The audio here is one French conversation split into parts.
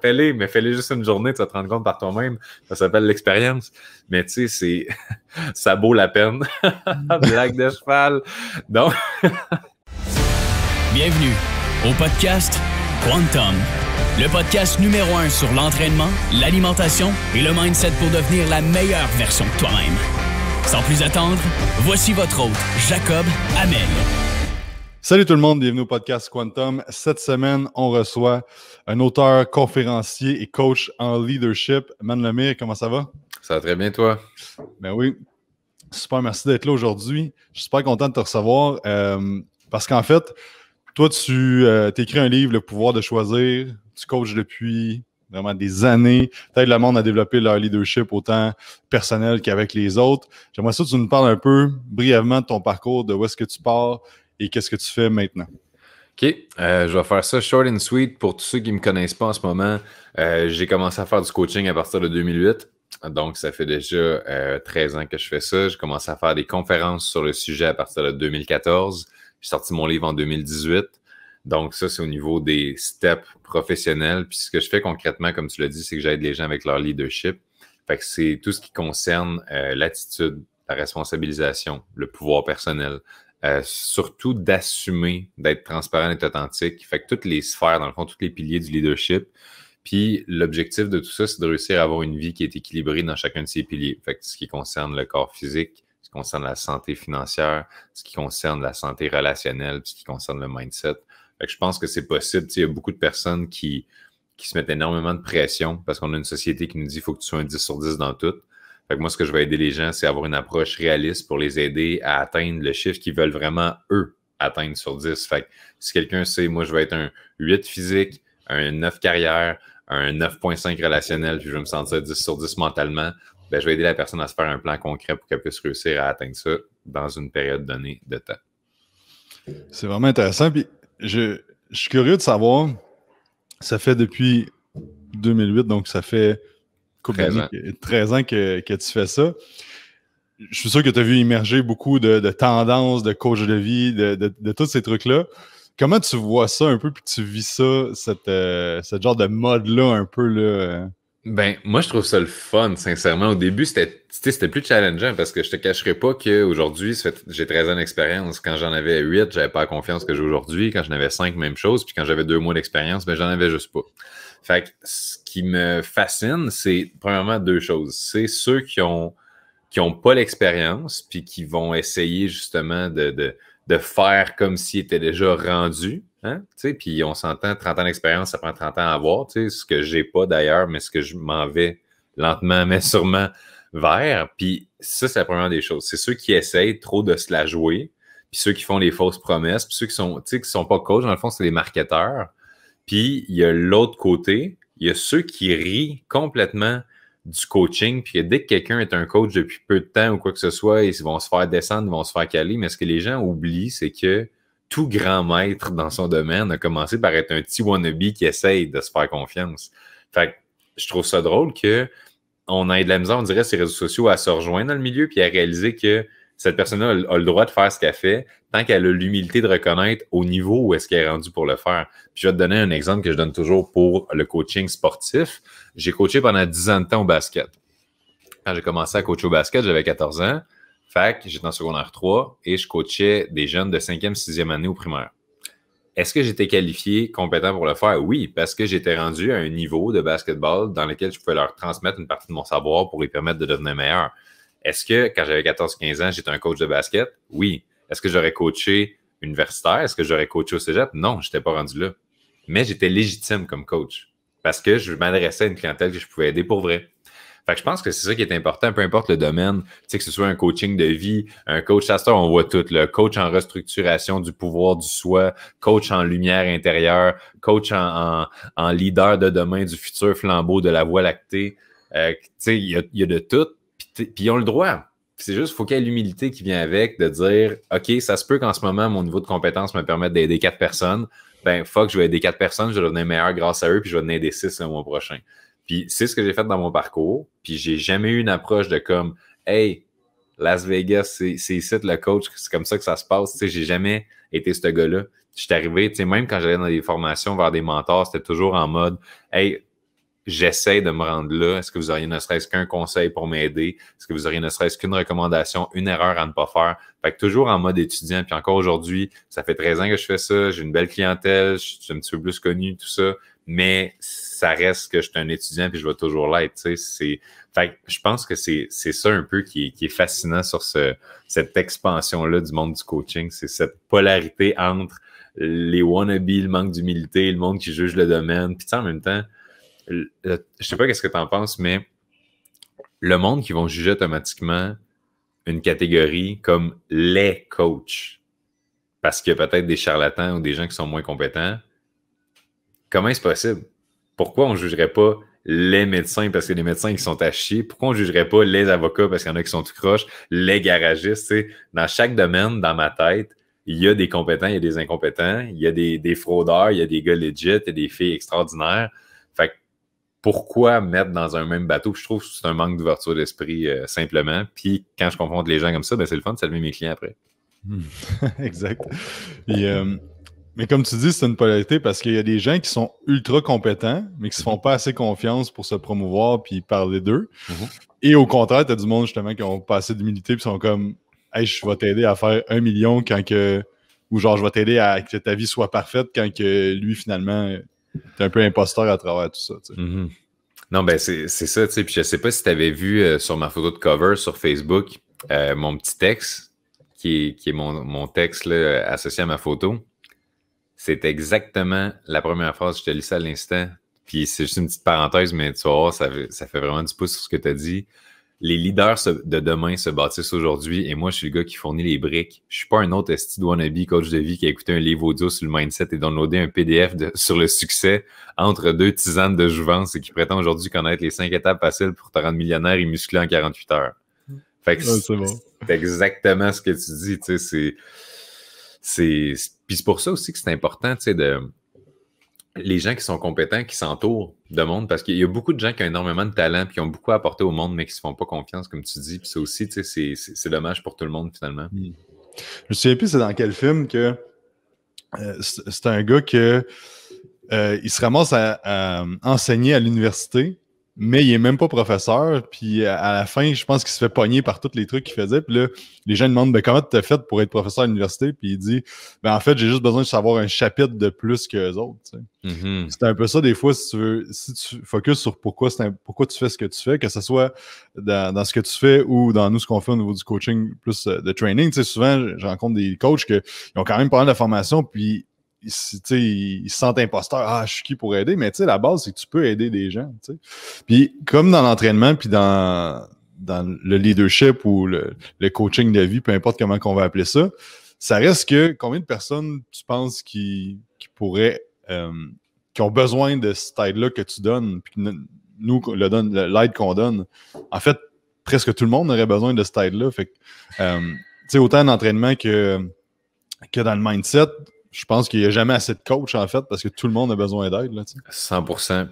Fais-les, mais fais-les juste une journée, tu vas te rendre compte par toi-même. Ça s'appelle l'expérience. Mais tu sais, c'est ça vaut la peine. Blague de cheval. Donc. Bienvenue au podcast Quantum, le podcast numéro un sur l'entraînement, l'alimentation et le mindset pour devenir la meilleure version de toi-même. Sans plus attendre, voici votre hôte, Jacob Amel. Salut tout le monde, bienvenue au podcast Quantum. Cette semaine, on reçoit un auteur, conférencier et coach en leadership. Man Lemire, comment ça va? Ça va très bien, toi? Ben oui. Super, merci d'être là aujourd'hui. Je suis super content de te recevoir euh, parce qu'en fait, toi, tu euh, t'écris un livre, Le pouvoir de choisir. Tu coaches depuis vraiment des années. Tu aides le monde a développé leur leadership autant personnel qu'avec les autres. J'aimerais ça que tu nous parles un peu brièvement de ton parcours, de où est-ce que tu pars, et qu'est-ce que tu fais maintenant? OK, euh, je vais faire ça short and sweet pour tous ceux qui ne me connaissent pas en ce moment. Euh, j'ai commencé à faire du coaching à partir de 2008. Donc, ça fait déjà 13 euh, ans que je fais ça. J'ai commencé à faire des conférences sur le sujet à partir de 2014. J'ai sorti mon livre en 2018. Donc, ça, c'est au niveau des steps professionnels. Puis, ce que je fais concrètement, comme tu l'as dit, c'est que j'aide les gens avec leur leadership. Fait que c'est tout ce qui concerne l'attitude, la responsabilisation, le pouvoir personnel. Euh, surtout d'assumer, d'être transparent, d'être authentique. Fait que toutes les sphères, dans le fond, tous les piliers du leadership. Puis l'objectif de tout ça, c'est de réussir à avoir une vie qui est équilibrée dans chacun de ces piliers. Fait que ce qui concerne le corps physique, ce qui concerne la santé financière, ce qui concerne la santé relationnelle, ce qui concerne le mindset. Fait que je pense que c'est possible. Il y a beaucoup de personnes qui, qui se mettent énormément de pression parce qu'on a une société qui nous dit qu'il faut que tu sois un 10 sur 10 dans tout. Fait moi, ce que je vais aider les gens, c'est avoir une approche réaliste pour les aider à atteindre le chiffre qu'ils veulent vraiment, eux, atteindre sur 10. Fait si quelqu'un sait, moi, je vais être un 8 physique, un 9 carrière, un 9.5 relationnel, puis je vais me sentir 10 sur 10 mentalement, ben, je vais aider la personne à se faire un plan concret pour qu'elle puisse réussir à atteindre ça dans une période donnée de temps. C'est vraiment intéressant. Puis je suis curieux de savoir, ça fait depuis 2008, donc ça fait 13 ans, que, tu fais ça. Je suis sûr que tu as vu émerger beaucoup de, tendances, de coach de vie, de, tous ces trucs-là. Comment tu vois ça un peu, puis tu vis ça, cette, euh, genre de mode-là un peu? Là? Ben, moi, je trouve ça le fun, sincèrement. Au début, c'était plus challengeant parce que je te cacherai pas qu'aujourd'hui, j'ai 13 ans d'expérience. Quand j'en avais 8, j'avais pas confiance que j'ai aujourd'hui. Quand j'en avais 5, même chose. Puis quand j'avais 2 mois d'expérience, ben, j'en avais juste pas. Fait que me fascine, c'est premièrement deux choses. C'est ceux qui ont qui n'ont pas l'expérience, puis qui vont essayer justement de, faire comme s'ils étaient déjà rendus. Hein? Puis on s'entend, 30 ans d'expérience, ça prend 30 ans à avoir. Ce que j'ai pas d'ailleurs, mais ce que je m'en vais lentement, mais sûrement vers. Puis ça, c'est la première des choses. C'est ceux qui essayent trop de se la jouer, puis ceux qui font les fausses promesses, puis ceux qui sont, qui sont pas coachs, dans le fond, c'est les marketeurs. Puis il y a l'autre côté il y a ceux qui rient complètement du coaching, puis dès que quelqu'un est un coach depuis peu de temps ou quoi que ce soit, ils vont se faire descendre, ils vont se faire caler. Mais ce que les gens oublient, c'est que tout grand maître dans son domaine a commencé par être un petit wannabe qui essaye de se faire confiance. Fait que je trouve ça drôle que on ait de la misère, on dirait, ces réseaux sociaux à se rejoindre dans le milieu puis à réaliser que cette personne-là a le droit de faire ce qu'elle fait, qu'elle a l'humilité de reconnaître au niveau où est-ce qu'elle est rendue pour le faire. Puis je vais te donner un exemple que je donne toujours pour le coaching sportif. J'ai coaché pendant 10 ans de temps au basket. Quand j'ai commencé à coacher au basket, j'avais 14 ans. Fait j'étais en secondaire 3 et je coachais des jeunes de 5e, 6e année au primaire. Est-ce que j'étais qualifié, compétent pour le faire? Oui, parce que j'étais rendu à un niveau de basketball dans lequel je pouvais leur transmettre une partie de mon savoir pour les permettre de devenir meilleurs. Est-ce que quand j'avais 14-15 ans, j'étais un coach de basket? Oui. Est-ce que j'aurais coaché universitaire? Est-ce que j'aurais coaché au cégep? Non, je n'étais pas rendu là. Mais j'étais légitime comme coach parce que je m'adressais à une clientèle que je pouvais aider pour vrai. je pense que c'est ça qui est important, peu importe le domaine, tu que ce soit un coaching de vie, un coach on voit tout, le coach en restructuration du pouvoir du soi, coach en lumière intérieure, coach en, leader de demain du futur flambeau de la voie lactée. Euh, tu sais, il y a, y a de tout, puis ils ont le droit c'est juste, faut qu'il y ait l'humilité qui vient avec de dire OK, ça se peut qu'en ce moment, mon niveau de compétence me permette d'aider quatre personnes. Ben, fuck, je vais aider quatre personnes, je vais devenir meilleur grâce à eux, puis je vais devenir des six le mois prochain. Puis c'est ce que j'ai fait dans mon parcours. Puis j'ai jamais eu une approche de comme Hey, Las Vegas, c'est ici le coach, c'est comme ça que ça se passe. Tu sais, j'ai jamais été ce gars-là. Je suis arrivé, tu sais, même quand j'allais dans des formations vers des mentors, c'était toujours en mode Hey, j'essaie de me rendre là. Est-ce que vous auriez ne serait-ce qu'un conseil pour m'aider? Est-ce que vous auriez ne serait-ce qu'une recommandation, une erreur à ne pas faire? Fait que toujours en mode étudiant, puis encore aujourd'hui, ça fait 13 ans que je fais ça, j'ai une belle clientèle, je suis un petit peu plus connu, tout ça, mais ça reste que je suis un étudiant puis je vais toujours l'être. Fait que je pense que c'est ça un peu qui, qui, est fascinant sur ce, cette expansion-là du monde du coaching, c'est cette polarité entre les wannabes, le manque d'humilité, le monde qui juge le domaine, puis en même temps, je je sais pas qu'est-ce que tu en penses, mais le monde qui vont juger automatiquement une catégorie comme les coachs, parce qu'il y a peut-être des charlatans ou des gens qui sont moins compétents, comment est-ce possible? Pourquoi on ne jugerait pas les médecins parce qu'il y a des médecins qui sont à chier? Pourquoi on ne jugerait pas les avocats parce qu'il y en a qui sont tout croches, les garagistes? Dans chaque domaine, dans ma tête, il y a des compétents, il y a des incompétents, il y a des, des fraudeurs, il y a des gars legit, il y a des filles extraordinaires pourquoi mettre dans un même bateau? je trouve que c'est un manque d'ouverture d'esprit euh, simplement. Puis quand je confronte les gens comme ça, ben, c'est le fun de saluer mes clients après. Hmm. exact. Euh, mais comme tu dis, c'est une polarité parce qu'il y a des gens qui sont ultra compétents, mais qui ne se font mhm. pas assez confiance pour se promouvoir puis parler d'eux. Mhm. Et au contraire, tu as du monde justement qui ont passé assez d'humilité puis sont comme Hey, je vais t'aider à faire un million quand que. Ou genre, je vais t'aider à que ta vie soit parfaite quand que lui, finalement, es un peu imposteur à travers tout ça. Mm-hmm. Non, ben c'est ça, tu sais. Puis je sais pas si tu avais vu euh, sur ma photo de cover sur Facebook euh, mon petit texte, qui est, mon, texte associé à ma photo. C'est exactement la première phrase je te lis ça à l'instant. Puis c'est juste une petite parenthèse, mais tu vois, ça, ça fait vraiment du pouce sur ce que tu as dit les leaders de demain se bâtissent aujourd'hui et moi, je suis le gars qui fournit les briques. Je suis pas un autre esti wannabe coach de vie qui a écouté un livre audio sur le mindset et downloadé un PDF sur le succès entre deux tisanes de jouvence et qui prétend aujourd'hui connaître les cinq étapes faciles pour te rendre millionnaire et musclé en 48 heures. Fait que c'est exactement ce que tu dis, tu sais, c'est... Puis c'est pour ça aussi que c'est important, tu sais, de les gens qui sont compétents, qui s'entourent de monde, parce qu'il y a beaucoup de gens qui ont énormément de talent, puis qui ont beaucoup à apporter au monde, mais qui ne se font pas confiance, comme tu dis. Puis ça aussi, tu sais, c'est dommage pour tout le monde, finalement. Hmm. Je me souviens plus c'est dans quel film que euh, c'est un gars que euh, il se ramasse à enseigner à l'université, mais il est même pas professeur. Puis à la fin, je pense qu'il se fait pogner par tous les trucs qu'il faisait. Puis là, les gens demandent ben, comment tu as fait pour être professeur à l'université. Puis il dit ben, En fait, j'ai juste besoin de savoir un chapitre de plus que les autres. Mm-hmm. C'est un peu ça, des fois, si tu veux, si tu focus sur pourquoi, pourquoi tu fais ce que tu fais, que ce soit dans, ce que tu fais ou dans nous, ce qu'on fait au niveau du coaching plus euh, de training. Tu sais souvent, je rencontre des coachs qui ont quand même pas mal de formation, puis ils, ils, se sentent imposteurs. Ah, je suis qui pour aider? Mais tu sais, la base, c'est que tu peux aider des gens. Puis comme dans l'entraînement, puis dans, le leadership ou le, coaching de vie, peu importe comment qu'on va appeler ça, ça reste que combien de personnes tu penses qui, qui pourraient, euh, qui ont besoin de cette aide-là que tu donnes, puis nous, le l'aide qu'on donne. En fait, presque tout le monde aurait besoin de cette aide-là. Fait euh, autant en entraînement que, que dans le mindset, je pense qu'il n'y a jamais assez de coach, en fait, parce que tout le monde a besoin d'aide. 100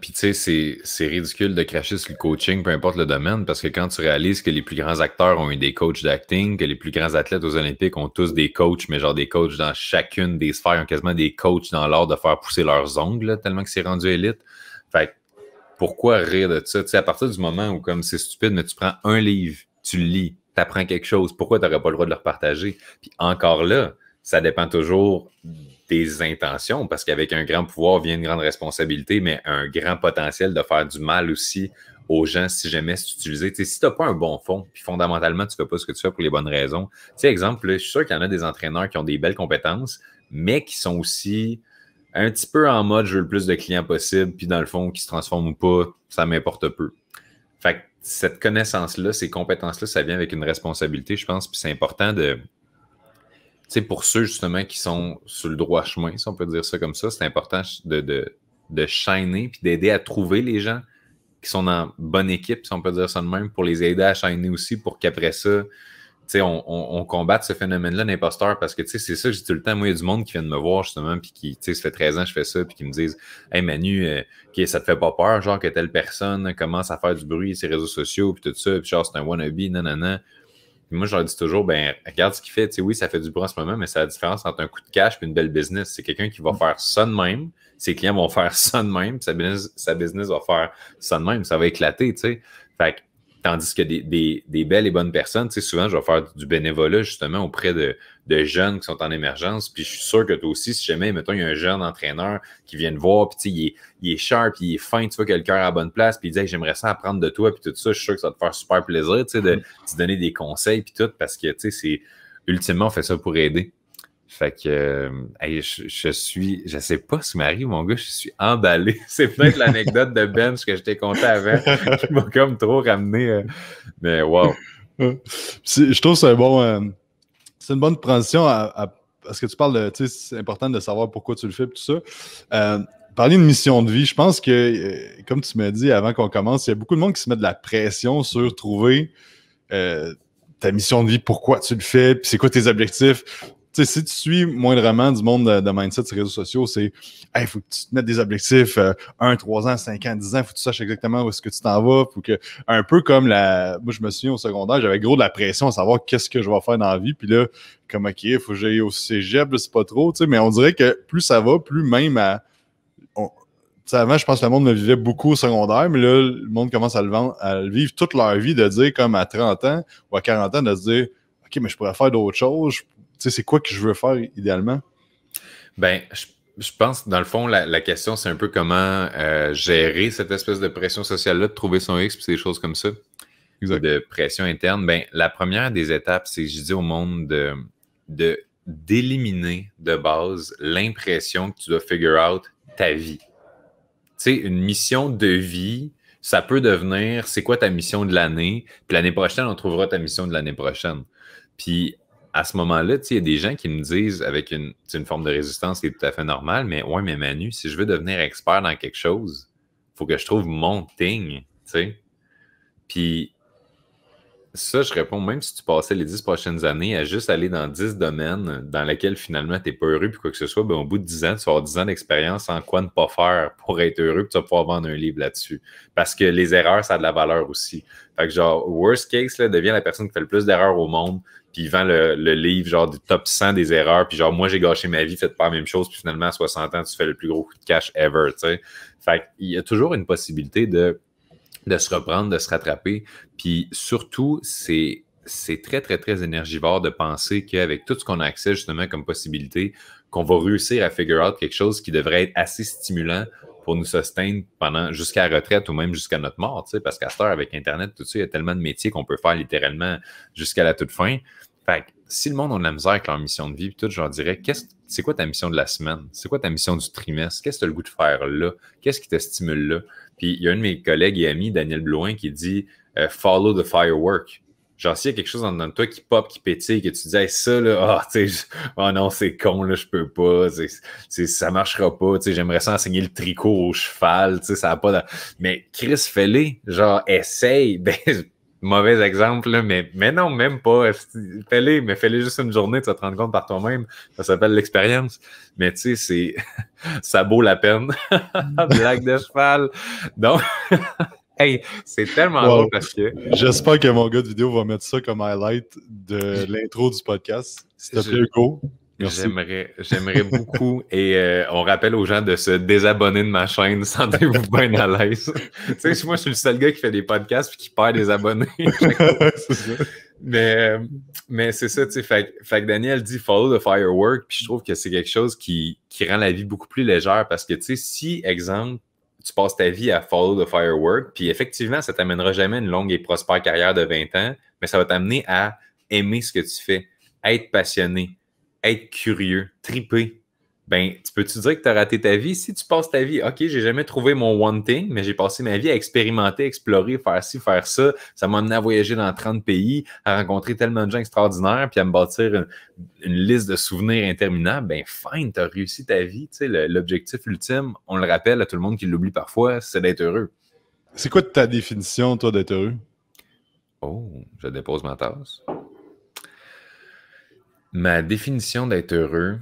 Puis, tu sais, c'est ridicule de cracher sur le coaching, peu importe le domaine, parce que quand tu réalises que les plus grands acteurs ont eu des coachs d'acting, que les plus grands athlètes aux Olympiques ont tous des coachs, mais genre des coachs dans chacune des sphères, ont quasiment des coachs dans l'art de faire pousser leurs ongles, tellement que c'est rendu élite. Fait pourquoi rire de ça? Tu sais, à partir du moment où, comme c'est stupide, mais tu prends un livre, tu le lis, tu apprends quelque chose, pourquoi tu n'aurais pas le droit de le repartager? Puis encore là, ça dépend toujours des intentions, parce qu'avec un grand pouvoir vient une grande responsabilité, mais un grand potentiel de faire du mal aussi aux gens si jamais c'est utilisé. si tu n'as pas un bon fond, puis fondamentalement, tu ne fais pas ce que tu fais pour les bonnes raisons. sais, exemple, je suis sûr qu'il y en a des entraîneurs qui ont des belles compétences, mais qui sont aussi un petit peu en mode je veux le plus de clients possible, puis dans le fond, qui se transforment ou pas, ça m'importe peu. Fait que cette connaissance-là, ces compétences-là, ça vient avec une responsabilité, je pense, puis c'est important de, sais, pour ceux justement qui sont sur le droit chemin, si on peut dire ça comme ça, c'est important de, de, de shiner puis d'aider à trouver les gens qui sont en bonne équipe, si on peut dire ça de même, pour les aider à shiner aussi, pour qu'après ça, on, on, on, combatte ce phénomène-là d'imposteur parce que tu c'est ça que j'ai tout le temps. Moi, il y a du monde qui vient de me voir justement, puis qui, ça fait 13 ans que je fais ça, puis qui me disent Hey Manu, euh, ça te fait pas peur, genre que telle personne commence à faire du bruit, ses réseaux sociaux, puis tout ça, puis genre c'est un wannabe, non. » Puis moi, je leur dis toujours, ben, regarde ce qu'il fait. Tu sais, oui, ça fait du bruit en ce moment, mais c'est la différence entre un coup de cash et une belle business. C'est quelqu'un qui va mm. faire ça de même. Ses clients vont faire ça de même. Sa business, sa business va faire ça de même. Ça va éclater, tu sais. Fait tandis que des, des, des, belles et bonnes personnes, tu sais, souvent, je vais faire du bénévolat, justement, auprès de, de jeunes qui sont en émergence. Puis je suis sûr que toi aussi, si jamais, mettons, il y a un jeune entraîneur qui vient de voir, puis il est, il est sharp, il est fin, tu vois, quelqu'un à la bonne place, puis il dit hey, J'aimerais ça apprendre de toi, puis tout ça, je suis sûr que ça va te faire super plaisir, tu sais, de mm-hmm. te donner des conseils, puis tout, parce que, tu sais, c'est ultimement, on fait ça pour aider. Fait que euh, je, suis, je sais pas si qui m'arrive, mon gars, je suis emballé. C'est peut-être l'anecdote de Ben, ce que je t'ai content avant, qui m'a comme trop ramené. Euh, mais wow. Je trouve ça un bon, euh, c'est une bonne transition à, ce que tu parles de. C'est important de savoir pourquoi tu le fais, et tout ça. Euh, parler de mission de vie, je pense que, euh, comme tu m'as dit avant qu'on commence, il y a beaucoup de monde qui se met de la pression sur trouver euh, ta mission de vie, pourquoi tu le fais, puis c'est quoi tes objectifs si tu suis moindrement du monde de, mindset sur les réseaux sociaux, c'est il faut que tu te mettes des objectifs, 1, euh, 3 ans, 5 ans, 10 ans, il faut que tu saches exactement où est-ce que tu t'en vas. Faut que, un peu comme la. Moi, je me souviens au secondaire, j'avais gros de la pression à savoir qu'est-ce que je vais faire dans la vie. Puis là, comme OK, il faut que j'aille au cégep, c'est pas trop, tu sais, mais on dirait que plus ça va, plus même à. sais, avant, je pense que le monde me vivait beaucoup au secondaire, mais là, le monde commence à le, vivre toute leur vie, de dire, comme à 30 ans ou à 40 ans, de se dire, OK, mais je pourrais faire d'autres choses, sais, c'est quoi que je veux faire idéalement? Ben, je, pense, dans le fond, la, question, c'est un peu comment euh, gérer cette espèce de pression sociale-là, de trouver son X, puis des choses comme ça, exact. de pression interne. Ben, la première des étapes, c'est, je dis au monde de, d'éliminer de base l'impression que tu dois figure out ta vie. Tu sais, une mission de vie, ça peut devenir c'est quoi ta mission de l'année, puis l'année prochaine, on trouvera ta mission de l'année prochaine. Puis à ce moment-là, il y a des gens qui me disent avec une, forme de résistance qui est tout à fait normale, mais ouais, mais Manu, si je veux devenir expert dans quelque chose, il faut que je trouve mon thing, tu sais. Puis ça, je réponds, même si tu passais les dix prochaines années à juste aller dans dix domaines dans lesquels finalement tu n'es pas heureux, puis quoi que ce soit, ben, au bout de dix ans, tu vas avoir dix ans d'expérience en quoi ne pas faire pour être heureux, puis tu vas pouvoir vendre un livre là-dessus. Parce que les erreurs, ça a de la valeur aussi. Fait que genre, worst case, devient la personne qui fait le plus d'erreurs au monde, puis il vend le, livre genre du top 100 des erreurs, puis genre moi j'ai gâché ma vie, faites pas la même chose, puis finalement à 60 ans tu fais le plus gros coup de cash ever, tu sais. Fait qu'il y a toujours une possibilité de, se reprendre, de se rattraper, puis surtout c'est c'est très, très, très énergivore de penser qu'avec tout ce qu'on a accès justement comme possibilité, qu'on va réussir à figure out quelque chose qui devrait être assez stimulant pour nous soutenir pendant jusqu'à la retraite ou même jusqu'à notre mort, parce qu'à cette heure, avec Internet, tout ça, il y a tellement de métiers qu'on peut faire littéralement jusqu'à la toute fin. Fait que, si le monde a de la misère avec leur mission de vie, tout, je leur dirais, quest c'est quoi ta mission de la semaine? C'est quoi ta mission du trimestre? Qu'est-ce que tu as le goût de faire là? Qu'est-ce qui te stimule là? Puis il y a un de mes collègues et amis, Daniel Blouin, qui dit euh, Follow the firework. Genre, s'il y a quelque chose en de toi qui pop, qui pétille, que tu disais ça, là, oh, oh non, c'est con, là, je peux pas, ça marchera pas, Tu sais j'aimerais ça enseigner le tricot au cheval, tu sais ça a pas de... Mais Chris, fais genre, essaye, ben, mauvais exemple, là, mais, mais non, même pas, fais mais fais le juste une journée, tu vas te rendre compte par toi-même, ça s'appelle l'expérience, mais tu sais, c'est, ça vaut la peine, mm. blague de cheval, donc... Hey, c'est tellement beau parce que. J'espère que mon gars de vidéo va mettre ça comme highlight de l'intro du podcast. C'était te plaît, Merci. J'aimerais, beaucoup. Et euh, on rappelle aux gens de se désabonner de ma chaîne. Sentez-vous bien à l'aise. tu sais, moi, je suis le seul gars qui fait des podcasts et qui perd des abonnés. mais, mais c'est ça, tu sais. Fait, que Daniel dit follow the firework. Puis je trouve que c'est quelque chose qui, qui rend la vie beaucoup plus légère parce que, tu sais, si, exemple, tu passes ta vie à follow the firework, puis effectivement, ça ne t'amènera jamais une longue et prospère carrière de 20 ans, mais ça va t'amener à aimer ce que tu fais, être passionné, être curieux, triper, ben, tu peux-tu dire que tu as raté ta vie? Si tu passes ta vie, OK, j'ai jamais trouvé mon one thing, mais j'ai passé ma vie à expérimenter, explorer, faire ci, faire ça. Ça m'a amené à voyager dans 30 pays, à rencontrer tellement de gens extraordinaires, puis à me bâtir une, liste de souvenirs interminables. Ben, fine, tu as réussi ta vie. Tu sais, l'objectif ultime, on le rappelle à tout le monde qui l'oublie parfois, c'est d'être heureux. C'est quoi ta définition, toi, d'être heureux? Oh, je dépose ma tasse. Ma définition d'être heureux,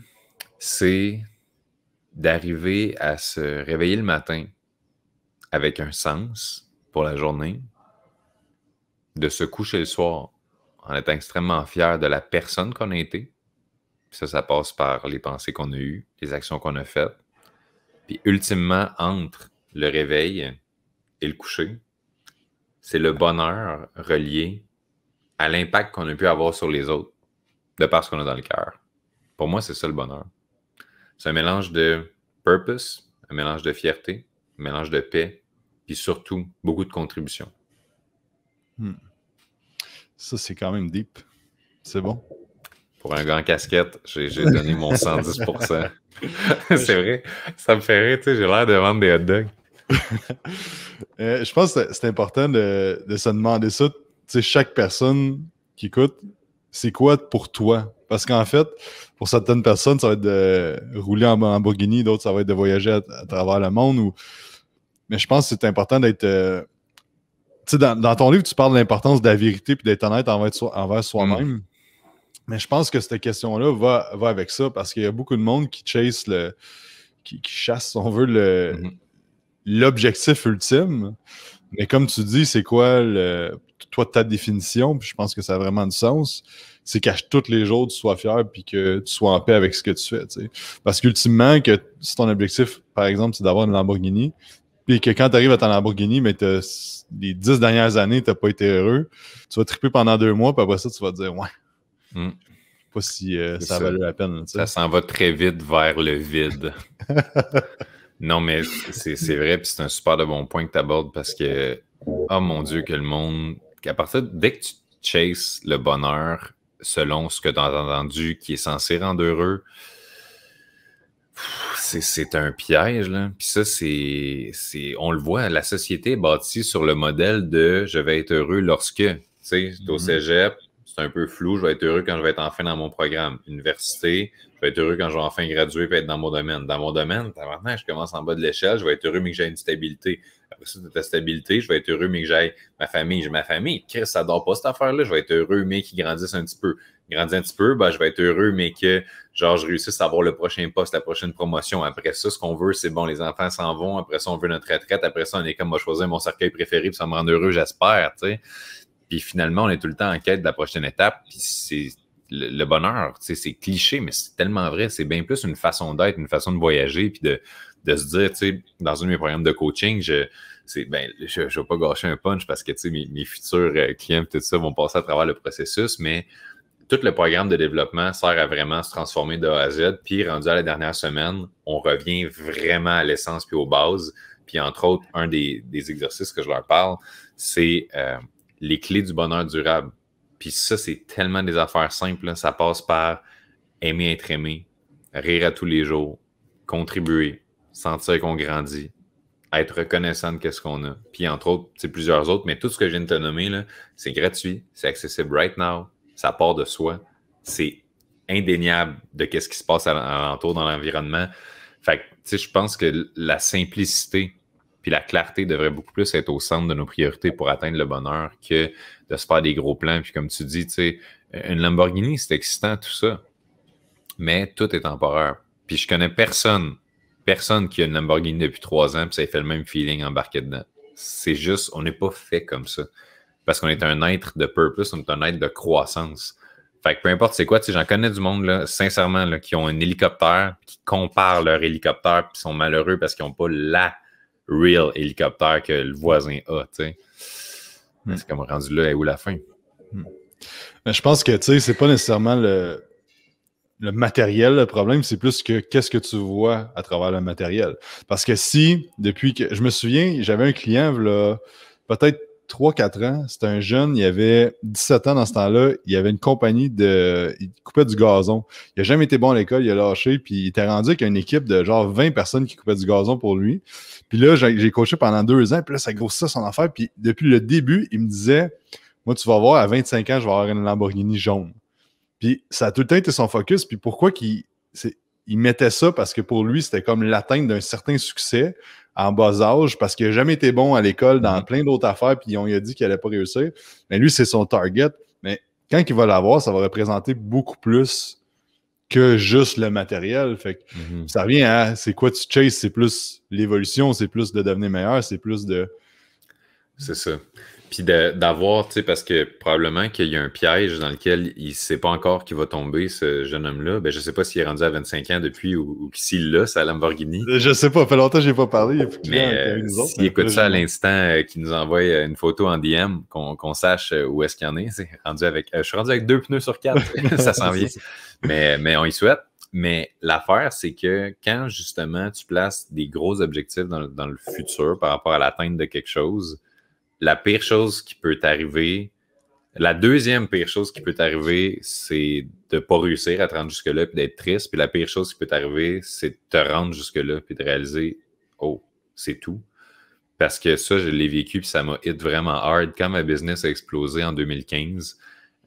c'est d'arriver à se réveiller le matin avec un sens pour la journée, de se coucher le soir en étant extrêmement fier de la personne qu'on a été. Ça, ça passe par les pensées qu'on a eues, les actions qu'on a faites. Puis ultimement, entre le réveil et le coucher, c'est le bonheur relié à l'impact qu'on a pu avoir sur les autres, de par ce qu'on a dans le cœur. Pour moi, c'est ça le bonheur. C'est un mélange de purpose, un mélange de fierté, un mélange de paix, puis surtout beaucoup de contribution. Hmm. Ça, c'est quand même deep. C'est bon. Pour un grand casquette, j'ai donné mon 110 C'est vrai, ça me fait rire, tu j'ai l'air de vendre des hot dogs. Euh, je pense que c'est important de, se demander ça. chaque personne qui écoute, c'est quoi pour toi parce qu'en fait, pour certaines personnes, ça va être de rouler en Lamborghini, d'autres, ça va être de voyager à, travers le monde. Mais je pense que c'est important d'être. Euh, tu sais, dans, ton livre, tu parles de l'importance de la vérité et d'être honnête envers, soi-même. Mm-hmm. Mais je pense que cette question-là va, avec ça parce qu'il y a beaucoup de monde qui chase le. qui, chasse, si on veut, le. Mm-hmm. l'objectif ultime. Mais comme tu dis, c'est quoi toi ta définition? Puis je pense que ça a vraiment du sens c'est qu'à tous les jours, tu sois fier puis que tu sois en paix avec ce que tu fais. Parce qu'ultimement, que si ton objectif, par exemple, c'est d'avoir une Lamborghini, puis que quand tu arrives à ta Lamborghini, mais les dix dernières années, tu n'as pas été heureux, tu vas triper pendant deux mois, puis après ça, tu vas te dire Ouais. Hmm. Pas si euh, ça, valait la peine. ça s'en va très vite vers le vide. non, mais c'est vrai, puis c'est un super de bon point que tu abordes parce que, oh mon Dieu, que le monde, qu'à partir dès que tu chases le bonheur, selon ce que tu as entendu qui est censé rendre heureux. C'est un piège, là. Puis ça, c'est. On le voit, la société est bâtie sur le modèle de je vais être heureux lorsque. Tu sais, au mm-hmm. cégep, c'est un peu flou, je vais être heureux quand je vais être enfin dans mon programme. Université, je vais être heureux quand je vais enfin graduer et être dans mon domaine. Dans mon domaine, maintenant, je commence en bas de l'échelle, je vais être heureux, mais que j'ai une stabilité. Après ça, de ta stabilité, je vais être heureux, mais que j'aille ma famille, j'ai ma famille. Chris, ça dort pas cette affaire-là. Je vais être heureux, mais qu'ils grandissent un petit peu. Grandir un petit peu, ben, je vais être heureux, mais que genre je réussisse à avoir le prochain poste, la prochaine promotion. Après ça, ce qu'on veut, c'est bon, les enfants s'en vont. Après ça, on veut notre retraite. Après ça, on est comme moi, choisir mon cercueil préféré, puis ça me rend heureux, j'espère. Tu Puis finalement, on est tout le temps en quête de la prochaine étape. Puis c'est le, bonheur, c'est cliché, mais c'est tellement vrai. C'est bien plus une façon d'être, une façon de voyager, puis de, de se dire, tu sais, dans un de mes programmes de coaching, je ben, je ne vais pas gâcher un punch parce que mes, mes futurs euh, clients, tout ça, vont passer à travers le processus, mais tout le programme de développement sert à vraiment se transformer de A à Z. Puis, rendu à la dernière semaine, on revient vraiment à l'essence puis aux bases. Puis, entre autres, un des, exercices que je leur parle, c'est euh, les clés du bonheur durable. Puis, ça, c'est tellement des affaires simples. Ça passe par aimer être aimé, rire à tous les jours, contribuer, sentir qu'on grandit, être reconnaissant de ce qu'on a. Puis entre autres, c'est plusieurs autres, mais tout ce que je viens de te nommer, c'est gratuit, c'est accessible right now, ça part de soi, c'est indéniable de ce qui se passe alentour dans l'environnement. Fait que, tu sais, je pense que la simplicité puis la clarté devrait beaucoup plus être au centre de nos priorités pour atteindre le bonheur que de se faire des gros plans. Puis comme tu dis, tu sais, une Lamborghini, c'est excitant, tout ça. Mais tout est temporaire. Puis je connais personne personne qui a une Lamborghini depuis trois ans, puis ça fait le même feeling embarqué dedans. C'est juste, on n'est pas fait comme ça. Parce qu'on est un être de purpose, on est un être de croissance. Fait que peu importe c'est quoi, tu sais, j'en connais du monde, là, sincèrement, là, qui ont un hélicoptère, qui comparent leur hélicoptère, puis sont malheureux parce qu'ils n'ont pas la real hélicoptère que le voisin a, tu sais. Hmm. C'est comme rendu là, où la fin? Hmm. je pense que, tu sais, c'est pas nécessairement le le matériel, le problème, c'est plus que qu'est-ce que tu vois à travers le matériel. Parce que si, depuis que je me souviens, j'avais un client, peut-être 3-4 ans, c'était un jeune, il avait 17 ans dans ce temps-là, il avait une compagnie de. Il coupait du gazon. Il n'a jamais été bon à l'école, il a lâché, puis il était rendu avec une équipe de genre 20 personnes qui coupaient du gazon pour lui. Puis là, j'ai coaché pendant deux ans, puis là, ça grossissait son affaire, puis depuis le début, il me disait Moi, tu vas voir, à 25 ans, je vais avoir une Lamborghini jaune. Puis ça a tout le temps été son focus. Puis pourquoi qu'il il mettait ça? Parce que pour lui, c'était comme l'atteinte d'un certain succès en bas âge, parce qu'il n'a jamais été bon à l'école dans mm-hmm. plein d'autres affaires, puis on lui a dit qu'il n'allait pas réussir. Mais lui, c'est son target. Mais quand il va l'avoir, ça va représenter beaucoup plus que juste le matériel. Fait mm-hmm. ça revient à c'est quoi tu chases, c'est plus l'évolution, c'est plus de devenir meilleur, c'est plus de. C'est ça. Puis d'avoir, tu sais, parce que probablement qu'il y a un piège dans lequel il ne sait pas encore qui va tomber, ce jeune homme-là. Ben, je ne sais pas s'il est rendu à 25 ans depuis ou, s'il l'a, c'est à Lamborghini. Euh, je sais pas, ça fait longtemps que je n'ai pas parlé. Mais euh, s'il hein. écoute ça à l'instant, euh, qu'il nous envoie une photo en DM, qu'on sache où est-ce qu'il y en est. rendu avec, je suis rendu avec deux pneus sur quatre, ça s'en vient. Mais, on y souhaite. Mais l'affaire, c'est que quand justement tu places des gros objectifs dans le futur par rapport à l'atteinte de quelque chose, la pire chose qui peut t'arriver, la deuxième pire chose qui peut t'arriver, c'est de ne pas réussir à te rendre jusque-là puis d'être triste. Puis la pire chose qui peut t'arriver, c'est de te rendre jusque-là puis de réaliser Oh, c'est tout. Parce que ça, je l'ai vécu puis ça m'a hit vraiment hard. Quand ma business a explosé en 2015,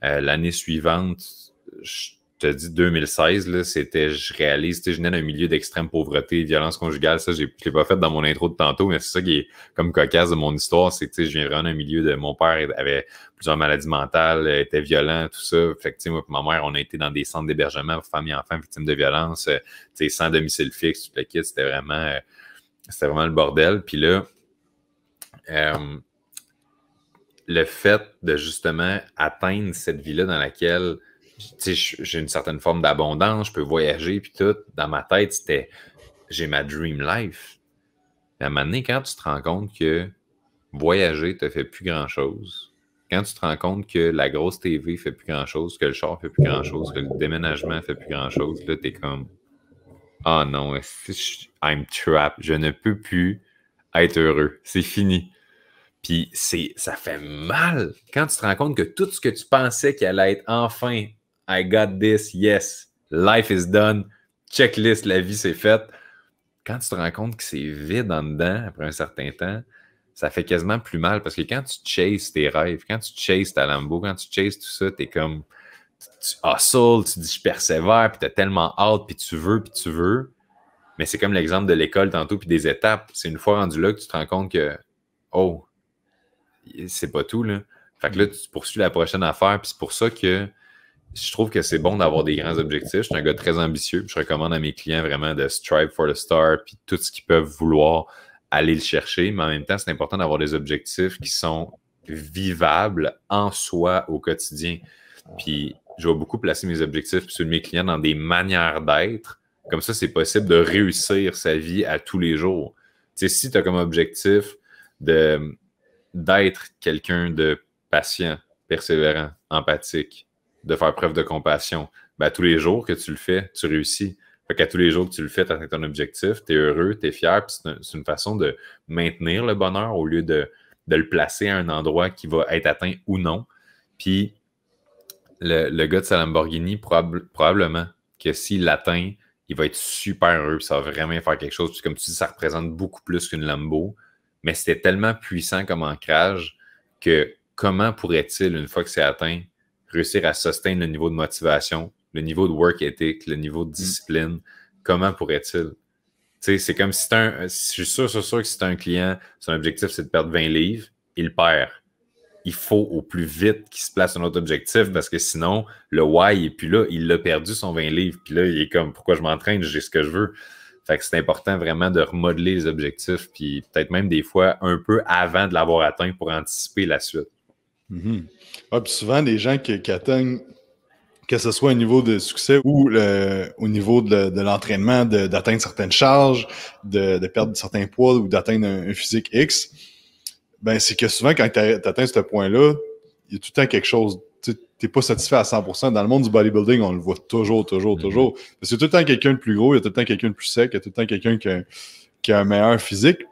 euh, l'année suivante, je je te dis 2016, là, c'était, je réalise, tu sais, je venais d'un milieu d'extrême pauvreté, violence conjugale, ça, je l'ai pas fait dans mon intro de tantôt, mais c'est ça qui est comme cocasse de mon histoire, c'est que je viens vraiment d'un milieu de mon père avait plusieurs maladies mentales, euh, était violent, tout ça. Fait que, moi et ma mère, on a été dans des centres d'hébergement pour familles et enfants victimes de violence, euh, sans domicile fixe, tout le kit, c'était vraiment, euh, c'était vraiment le bordel. Puis là, le fait de justement atteindre cette vie-là dans laquelle j'ai une certaine forme d'abondance, je peux voyager, puis tout. Dans ma tête, c'était j'ai ma dream life. à un moment donné, quand tu te rends compte que voyager te fait plus grand-chose, quand tu te rends compte que la grosse TV fait plus grand-chose, que le char fait plus grand-chose, que le déménagement fait plus grand-chose, là, t'es comme Ah oh non, I'm trapped. Je ne peux plus être heureux. C'est fini. Puis ça fait mal quand tu te rends compte que tout ce que tu pensais qu'il allait être enfin I got this, yes, life is done, checklist, la vie c'est faite. Quand tu te rends compte que c'est vide en dedans après un certain temps, ça fait quasiment plus mal parce que quand tu chases tes rêves, quand tu chases ta Lambo, quand tu chases tout ça, t'es comme tu hustles, tu dis je persévère, puis t'as tellement hâte, puis tu veux, puis tu veux. Mais c'est comme l'exemple de l'école tantôt, puis des étapes. C'est une fois rendu là que tu te rends compte que, oh, c'est pas tout, là. Fait que là, tu poursuis la prochaine affaire, puis c'est pour ça que je trouve que c'est bon d'avoir des grands objectifs. Je suis un gars très ambitieux. Je recommande à mes clients vraiment de strive for the star, puis tout ce qu'ils peuvent vouloir, aller le chercher. Mais en même temps, c'est important d'avoir des objectifs qui sont vivables en soi au quotidien. Puis je vais beaucoup placer mes objectifs sur mes clients dans des manières d'être. Comme ça, c'est possible de réussir sa vie à tous les jours. Tu sais, si tu as comme objectif de, d'être quelqu'un de patient, persévérant, empathique, de faire preuve de compassion. Ben, tous les jours que tu le fais, tu réussis. Fait qu'à tous les jours que tu le fais, tu atteins ton objectif, tu es heureux, tu es fier, c'est une façon de maintenir le bonheur au lieu de, le placer à un endroit qui va être atteint ou non. Puis le, gars de sa Lamborghini, probablement que s'il l'atteint, il va être super heureux, ça va vraiment faire quelque chose. Puis comme tu dis, ça représente beaucoup plus qu'une Lambo, mais c'était tellement puissant comme ancrage que comment pourrait-il, une fois que c'est atteint, réussir à soutenir le niveau de motivation, le niveau de work ethic, le niveau de mm. discipline, comment pourrait-il? C'est comme si un. Je suis sûr, sûr, que si un client, son objectif c'est de perdre 20 livres, il perd. Il faut au plus vite qu'il se place un autre objectif parce que sinon, le why, et puis là, il a perdu son 20 livres. Puis là, il est comme pourquoi je m'entraîne, j'ai ce que je veux. Fait que c'est important vraiment de remodeler les objectifs, puis peut-être même des fois un peu avant de l'avoir atteint pour anticiper la suite. Mhm. Ah, souvent, des gens qui, atteignent, que ce soit au niveau de succès ou le, au niveau de, l'entraînement, d'atteindre certaines charges, de, perdre certains poids ou d'atteindre un, physique X, ben c'est que souvent, quand tu atteins ce point-là, il y a tout le temps quelque chose. Tu n'es pas satisfait à 100%. Dans le monde du bodybuilding, on le voit toujours, toujours, mhm. toujours. C'est tout le temps quelqu'un de plus gros, il y a tout le temps quelqu'un de plus sec, il y a tout le temps quelqu'un qui, a, un meilleur physique. tu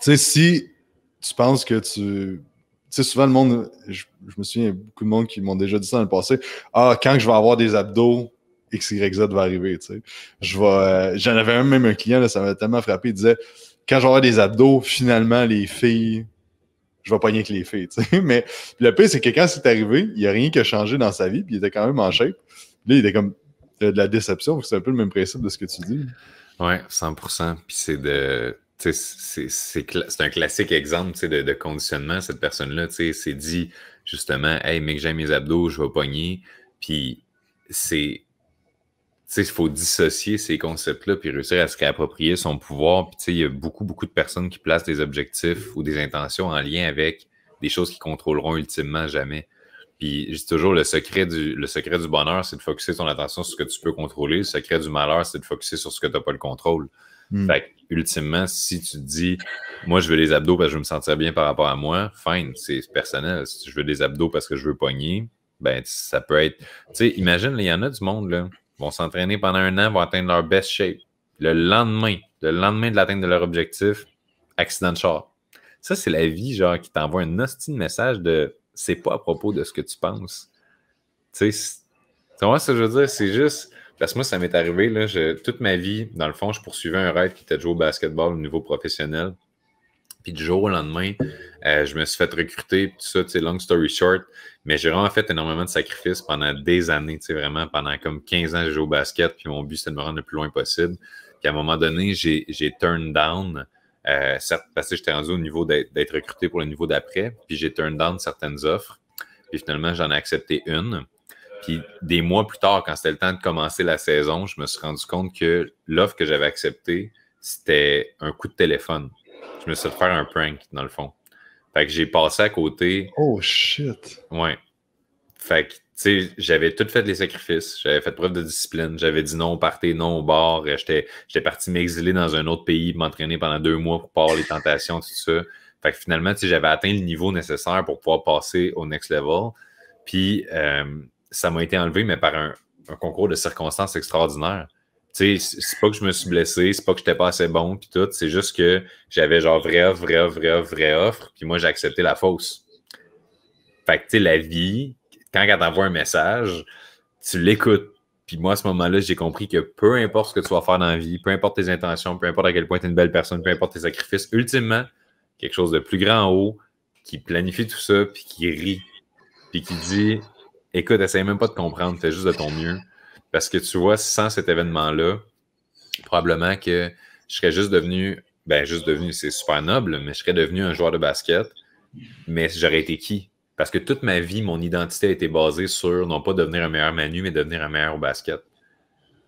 sais, si tu penses que tu sais, souvent, le monde, je, me souviens, il y a beaucoup de monde qui m'ont déjà dit ça dans le passé. Ah, quand je vais avoir des abdos, XYZ va arriver, tu sais. Je vais, euh, j'en avais même un client, là, ça m'a tellement frappé. Il disait, quand je vais avoir des abdos, finalement, les filles, je vais pogner que les filles, tu sais. Mais le pire, c'est que quand c'est arrivé, il n'y a rien qui a changé dans sa vie, puis il était quand même en shape. Là, il était comme de, la déception, c'est un peu le même principe de ce que tu dis. Ouais, 100%. Puis c'est de c'est un classique exemple de, conditionnement. Cette personne-là s'est dit justement Hey, mais que j'aime mes abdos, je vais pogner. Puis c'est. Il faut dissocier ces concepts-là puis réussir à se réapproprier son pouvoir. il y a beaucoup, beaucoup de personnes qui placent des objectifs ou des intentions en lien avec des choses qu'ils contrôleront ultimement jamais. Puis je toujours le secret du, le secret du bonheur, c'est de focusser ton attention sur ce que tu peux contrôler. Le secret du malheur, c'est de focusser sur ce que tu n'as pas le contrôle. Mm. Fait ultimement, si tu te dis, moi, je veux les abdos parce que je veux me sentir bien par rapport à moi, fine, c'est personnel. Si je veux des abdos parce que je veux pogner, ben, ça peut être. Tu sais, imagine, il y en a du monde, là, vont s'entraîner pendant un an, vont atteindre leur best shape. Le lendemain, le lendemain de l'atteinte de leur objectif, accident de char. Ça, c'est la vie, genre, qui t'envoie un hostile message de c'est pas à propos de ce que tu penses. Tu sais, tu vois ce que je veux dire? C'est juste parce que moi, ça m'est arrivé, là, toute ma vie, dans le fond, je poursuivais un rêve qui était de jouer au basketball au niveau professionnel. Puis du jour au lendemain, euh, je me suis fait recruter, tout ça, tu long story short. Mais j'ai vraiment fait énormément de sacrifices pendant des années, tu sais, vraiment, pendant comme 15 ans, j'ai joué au basket, puis mon but, c'était de me rendre le plus loin possible. Puis à un moment donné, j'ai, turned down, euh, parce que j'étais rendu au niveau d'être, recruté pour le niveau d'après, puis j'ai turned down certaines offres. Puis finalement, j'en ai accepté une. Puis des mois plus tard, quand c'était le temps de commencer la saison, je me suis rendu compte que l'offre que j'avais acceptée, c'était un coup de téléphone. Je me suis fait faire un prank, dans le fond. Fait que j'ai passé à côté. Oh shit! Ouais. Fait que, tu sais, j'avais tout fait les sacrifices, j'avais fait preuve de discipline, j'avais dit non au party, non au bar, j'étais parti m'exiler dans un autre pays, m'entraîner pendant deux mois pour pas les tentations, tout ça. Fait que finalement, tu sais, j'avais atteint le niveau nécessaire pour pouvoir passer au next level. Puis, euh, ça m'a été enlevé, mais par un, concours de circonstances extraordinaires. Tu sais, c'est pas que je me suis blessé, c'est pas que j'étais pas assez bon, puis tout. C'est juste que j'avais genre vraie offre, vraie offre, vraie offre, vraie offre, puis moi, j'ai accepté la fausse. Fait que, tu sais, la vie, quand elle t'envoie un message, tu l'écoutes. Puis moi, à ce moment-là, j'ai compris que peu importe ce que tu vas faire dans la vie, peu importe tes intentions, peu importe à quel point tu es une belle personne, peu importe tes sacrifices, ultimement, quelque chose de plus grand en haut qui planifie tout ça, puis qui rit, puis qui dit écoute, essaye même pas de comprendre, fais juste de ton mieux. Parce que tu vois, sans cet événement-là, probablement que je serais juste devenu, ben juste devenu, c'est super noble, mais je serais devenu un joueur de basket. Mais j'aurais été qui? Parce que toute ma vie, mon identité a été basée sur non pas devenir un meilleur Manu, mais devenir un meilleur au basket.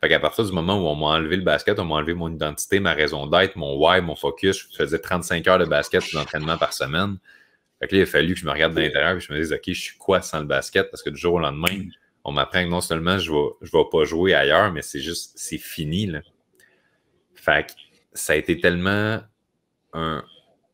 Fait qu'à partir du moment où on m'a enlevé le basket, on m'a enlevé mon identité, ma raison d'être, mon why, mon focus, je faisais 35 heures de basket d'entraînement par semaine. Fait que là, il a fallu que je me regarde de l'intérieur et je me dise, OK, je suis quoi sans le basket? Parce que du jour au lendemain, on m'apprend que non seulement je ne vais, je vais pas jouer ailleurs, mais c'est juste, c'est fini. Là. Fait que ça a été tellement un.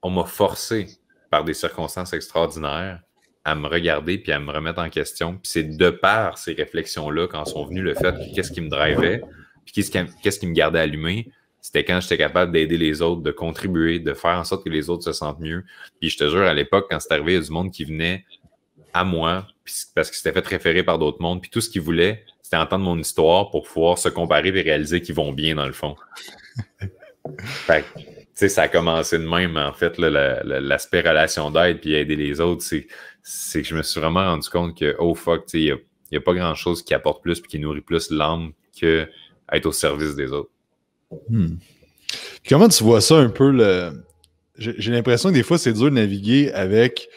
On m'a forcé par des circonstances extraordinaires à me regarder puis à me remettre en question. Puis c'est de par ces réflexions-là, quand sont venues, le fait qu'est-ce qui me drivait, puis qu'est-ce qui, me gardait allumé, c'était quand j'étais capable d'aider les autres, de contribuer, de faire en sorte que les autres se sentent mieux. Puis je te jure, à l'époque, quand c'est arrivé, il y a du monde qui venait à moi parce qu'ils s'étaient fait référer par d'autres mondes. Puis tout ce qu'ils voulaient, c'était entendre mon histoire pour pouvoir se comparer et réaliser qu'ils vont bien dans le fond. fait que, ça a commencé de même, en fait, l'aspect relation d'aide puis aider les autres. C'est que je me suis vraiment rendu compte que, oh fuck, il n'y a, pas grand chose qui apporte plus puis qui nourrit plus l'âme que être au service des autres. Hmm. Comment tu vois ça un peu le. J'ai l'impression que des fois, c'est dur de naviguer avec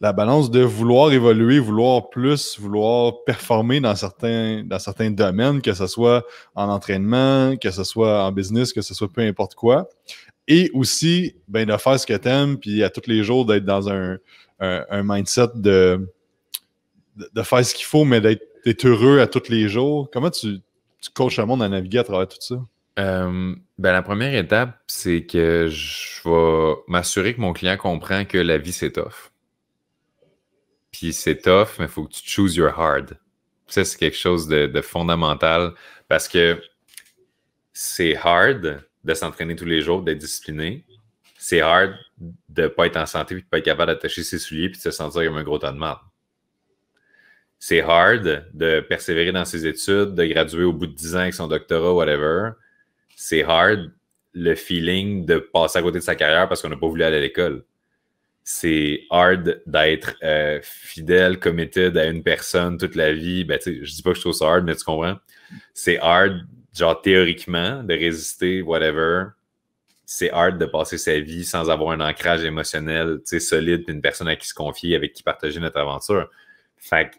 la balance de vouloir évoluer, vouloir plus, vouloir performer dans certains, dans certains domaines, que ce soit en entraînement, que ce soit en business, que ce soit peu importe quoi. Et aussi, ben, de faire ce que tu aimes, puis à tous les jours d'être dans un, mindset de, de, faire ce qu'il faut, mais d'être heureux à tous les jours. Comment tu, tu coaches le monde à naviguer à travers tout ça? ben la première étape, c'est que je vais m'assurer que mon client comprend que la vie, c'est tough. Puis c'est tough, mais il faut que tu choose your hard. Ça, c'est quelque chose de, fondamental parce que c'est hard de s'entraîner tous les jours, d'être discipliné. C'est hard de ne pas être en santé, et de ne pas être capable d'attacher ses souliers, puis de se sentir comme un gros tas de mal. c'est hard de persévérer dans ses études, de graduer au bout de 10 ans avec son doctorat, whatever c'est hard le feeling de passer à côté de sa carrière parce qu'on n'a pas voulu aller à l'école. C'est hard d'être euh, fidèle, committed à une personne toute la vie. Ben, je dis pas que je trouve ça hard, mais tu comprends. C'est hard, genre théoriquement, de résister, whatever. C'est hard de passer sa vie sans avoir un ancrage émotionnel solide, une personne à qui se confier, avec qui partager notre aventure. Fait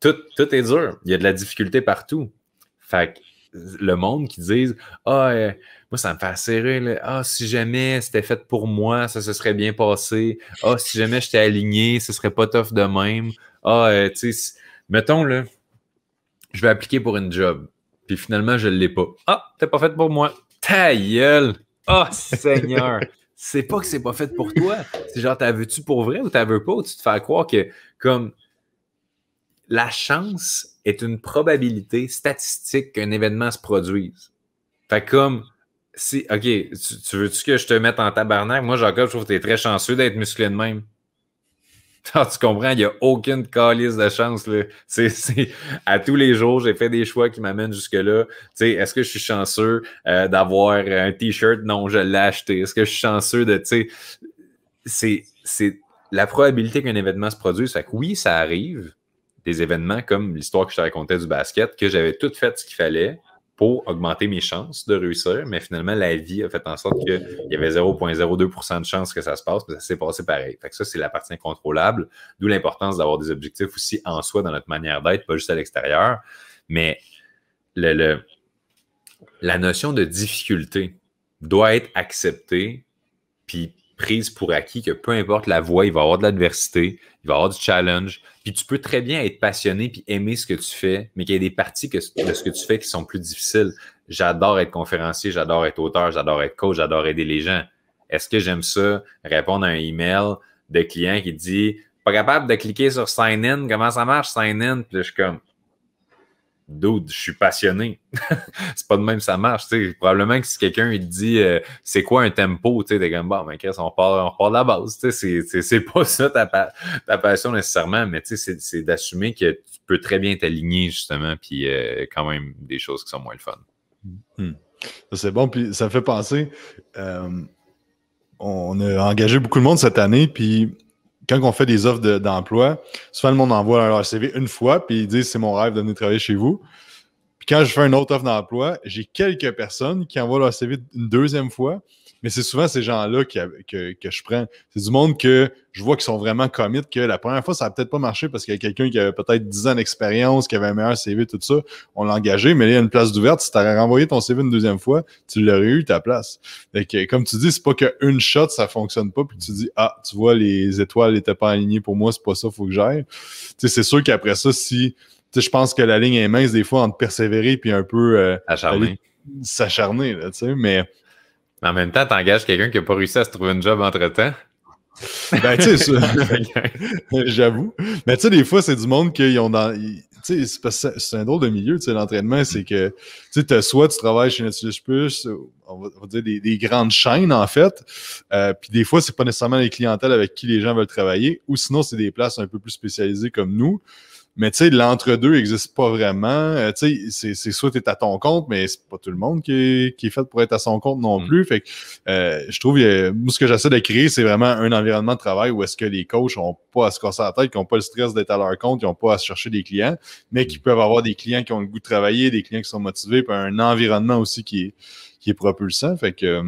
tout, tout est dur. Il y a de la difficulté partout. Fait que le monde qui disent Ah, euh, moi, ça me fait serrer. Ah, si jamais c'était fait pour moi, ça se serait bien passé. Ah, si jamais j'étais aligné, ce serait pas tough de même. Ah, euh, tu sais, mettons, là, je vais appliquer pour une job. Puis finalement, je ne l'ai pas. Ah, t'es pas fait pour moi. Ta gueule! Ah, oh, Seigneur! c'est pas que c'est pas fait pour toi. C'est genre, t'as veux-tu pour vrai ou t'as veux pas? Ou tu te fais croire que, comme, la chance est une probabilité statistique qu'un événement se produise. Fait comme si, OK, tu, veux-tu que je te mette en tabarnak? Moi, Jacob, je trouve que tu es très chanceux d'être musclé de même. Ah, tu comprends, il n'y a aucune calice de chance. Là. à tous les jours, j'ai fait des choix qui m'amènent jusque-là. Est-ce que je suis chanceux euh, d'avoir un t-shirt? Non, je l'ai acheté. Est-ce que je suis chanceux de. C'est la probabilité qu'un événement se produise. Fait que oui, ça arrive, des événements comme l'histoire que je te racontais du basket, que j'avais tout fait ce qu'il fallait pour augmenter mes chances de réussir, mais finalement, la vie a fait en sorte qu'il y avait 0,02 de chances que ça se passe, mais ça s'est passé pareil. Fait ça, c'est la partie incontrôlable, d'où l'importance d'avoir des objectifs aussi en soi dans notre manière d'être, pas juste à l'extérieur. Mais le, la notion de difficulté doit être acceptée puis prise pour acquis que peu importe la voie, il va y avoir de l'adversité, il va y avoir du challenge. Puis tu peux très bien être passionné puis aimer ce que tu fais, mais qu'il y a des parties que, de ce que tu fais qui sont plus difficiles. J'adore être conférencier, j'adore être auteur, j'adore être coach, j'adore aider les gens. Est-ce que j'aime ça? Répondre à un email de client qui dit Pas capable de cliquer sur sign in, comment ça marche, sign in? Puis je comme dude, je suis passionné. c'est pas de même ça marche. Probablement que si quelqu'un il te dit euh, c'est quoi un tempo, tu es comme bon, mais ben, on part, on repart de la base. C'est pas ça ta, passion nécessairement, mais c'est d'assumer que tu peux très bien t'aligner justement, puis euh, quand même des choses qui sont moins le fun. Hmm. Hmm. C'est bon, puis ça fait penser. Euh, on a engagé beaucoup de monde cette année, puis quand on fait des offres d'emploi, souvent le monde envoie leur CV une fois, puis ils disent c'est mon rêve de venir travailler chez vous. Puis quand je fais une autre offre d'emploi, j'ai quelques personnes qui envoient leur CV une deuxième fois, mais c'est souvent ces gens-là que, que, que, je prends. C'est du monde que je vois qui sont vraiment commis que la première fois, ça n'a peut-être pas marché parce qu'il y a quelqu'un qui avait peut-être 10 ans d'expérience, qui avait un meilleur CV, tout ça. On l'a engagé, mais il y a une place d'ouverte. Si tu avais renvoyé ton CV une deuxième fois, tu l'aurais eu ta place. Fait comme tu dis, c'est pas qu'une shot, ça fonctionne pas, puis tu dis Ah, tu vois, les étoiles n'étaient pas alignées pour moi, c'est pas ça, faut que j'aille. Tu sais C'est sûr qu'après ça, si je pense que la ligne est mince des fois entre persévérer puis un peu euh, s'acharner. sais mais mais en même temps, t'engages quelqu'un qui n'a pas réussi à se trouver une job entre-temps. Ben, tu sais, j'avoue. Mais tu sais, des fois, c'est du monde qui ont dans... Tu sais, c'est un drôle de milieu, tu sais, l'entraînement, c'est que, tu sais, soit tu travailles chez Netflix Plus, on va, dire des, grandes chaînes, en fait, euh, puis des fois, c'est pas nécessairement les clientèles avec qui les gens veulent travailler, ou sinon, c'est des places un peu plus spécialisées comme nous. Mais tu sais, l'entre-deux n'existe pas vraiment. Euh, tu sais, c'est soit tu es à ton compte, mais c'est pas tout le monde qui est, fait pour être à son compte non mm. plus. Fait que euh, je trouve, moi, ce que j'essaie de créer, c'est vraiment un environnement de travail où est-ce que les coachs n'ont pas à se casser la tête, qui n'ont pas le stress d'être à leur compte, qui n'ont pas à se chercher des clients, mais qui mm. peuvent avoir des clients qui ont le goût de travailler, des clients qui sont motivés, puis un environnement aussi qui est, qui est propulsant. Fait que. Euh,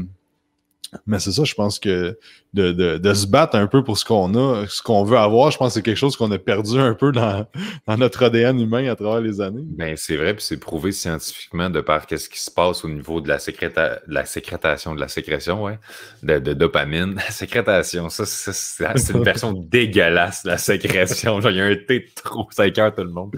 mais c'est ça, je pense que de, se battre un peu pour ce qu'on a, ce qu'on veut avoir. Je pense que c'est quelque chose qu'on a perdu un peu dans, notre ADN humain à travers les années. ben c'est vrai, puis c'est prouvé scientifiquement de par qu'est-ce qui se passe au niveau de la, la sécrétation, de la sécrétion, ouais, de, dopamine. La sécrétation, ça, c'est une version dégueulasse, la sécrétion. il y a un thé trop, ça tout le monde.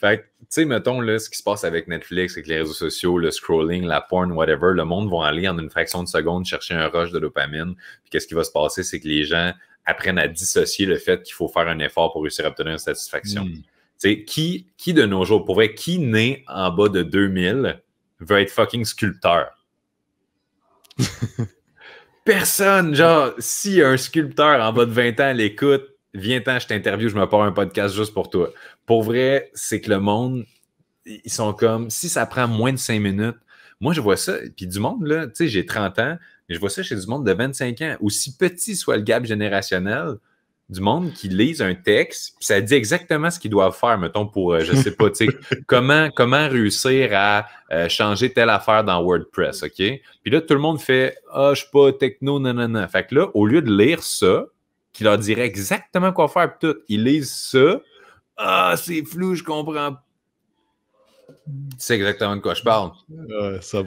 Fait tu sais, mettons, là, ce qui se passe avec Netflix, avec les réseaux sociaux, le scrolling, la porn, whatever, le monde va aller en une fraction de seconde chercher un rush de dopamine. Puis qu'est-ce qui va se c'est que les gens apprennent à dissocier le fait qu'il faut faire un effort pour réussir à obtenir une satisfaction. Hmm. qui, qui de nos jours, pour vrai, qui naît en bas de 2000 veut être fucking sculpteur? Personne, genre, si un sculpteur en bas de 20 ans l'écoute, viens-t'en, je t'interview, je me pars un podcast juste pour toi. Pour vrai, c'est que le monde, ils sont comme, si ça prend moins de 5 minutes, moi je vois ça, puis du monde, là, tu sais, j'ai 30 ans, mais je vois ça chez du monde de 25 ans. Aussi petit soit le gap générationnel, du monde qui lise un texte, puis ça dit exactement ce qu'ils doivent faire, mettons, pour, euh, je sais pas, tu sais, comment, comment réussir à euh, changer telle affaire dans WordPress, OK? Puis là, tout le monde fait « Ah, je suis pas techno, non, non, non. » Fait que là, au lieu de lire ça, qui leur dirait exactement quoi faire, tout, ils lisent ça « Ah, c'est flou, je comprends pas. » c'est exactement de quoi je parle. Ouais, ça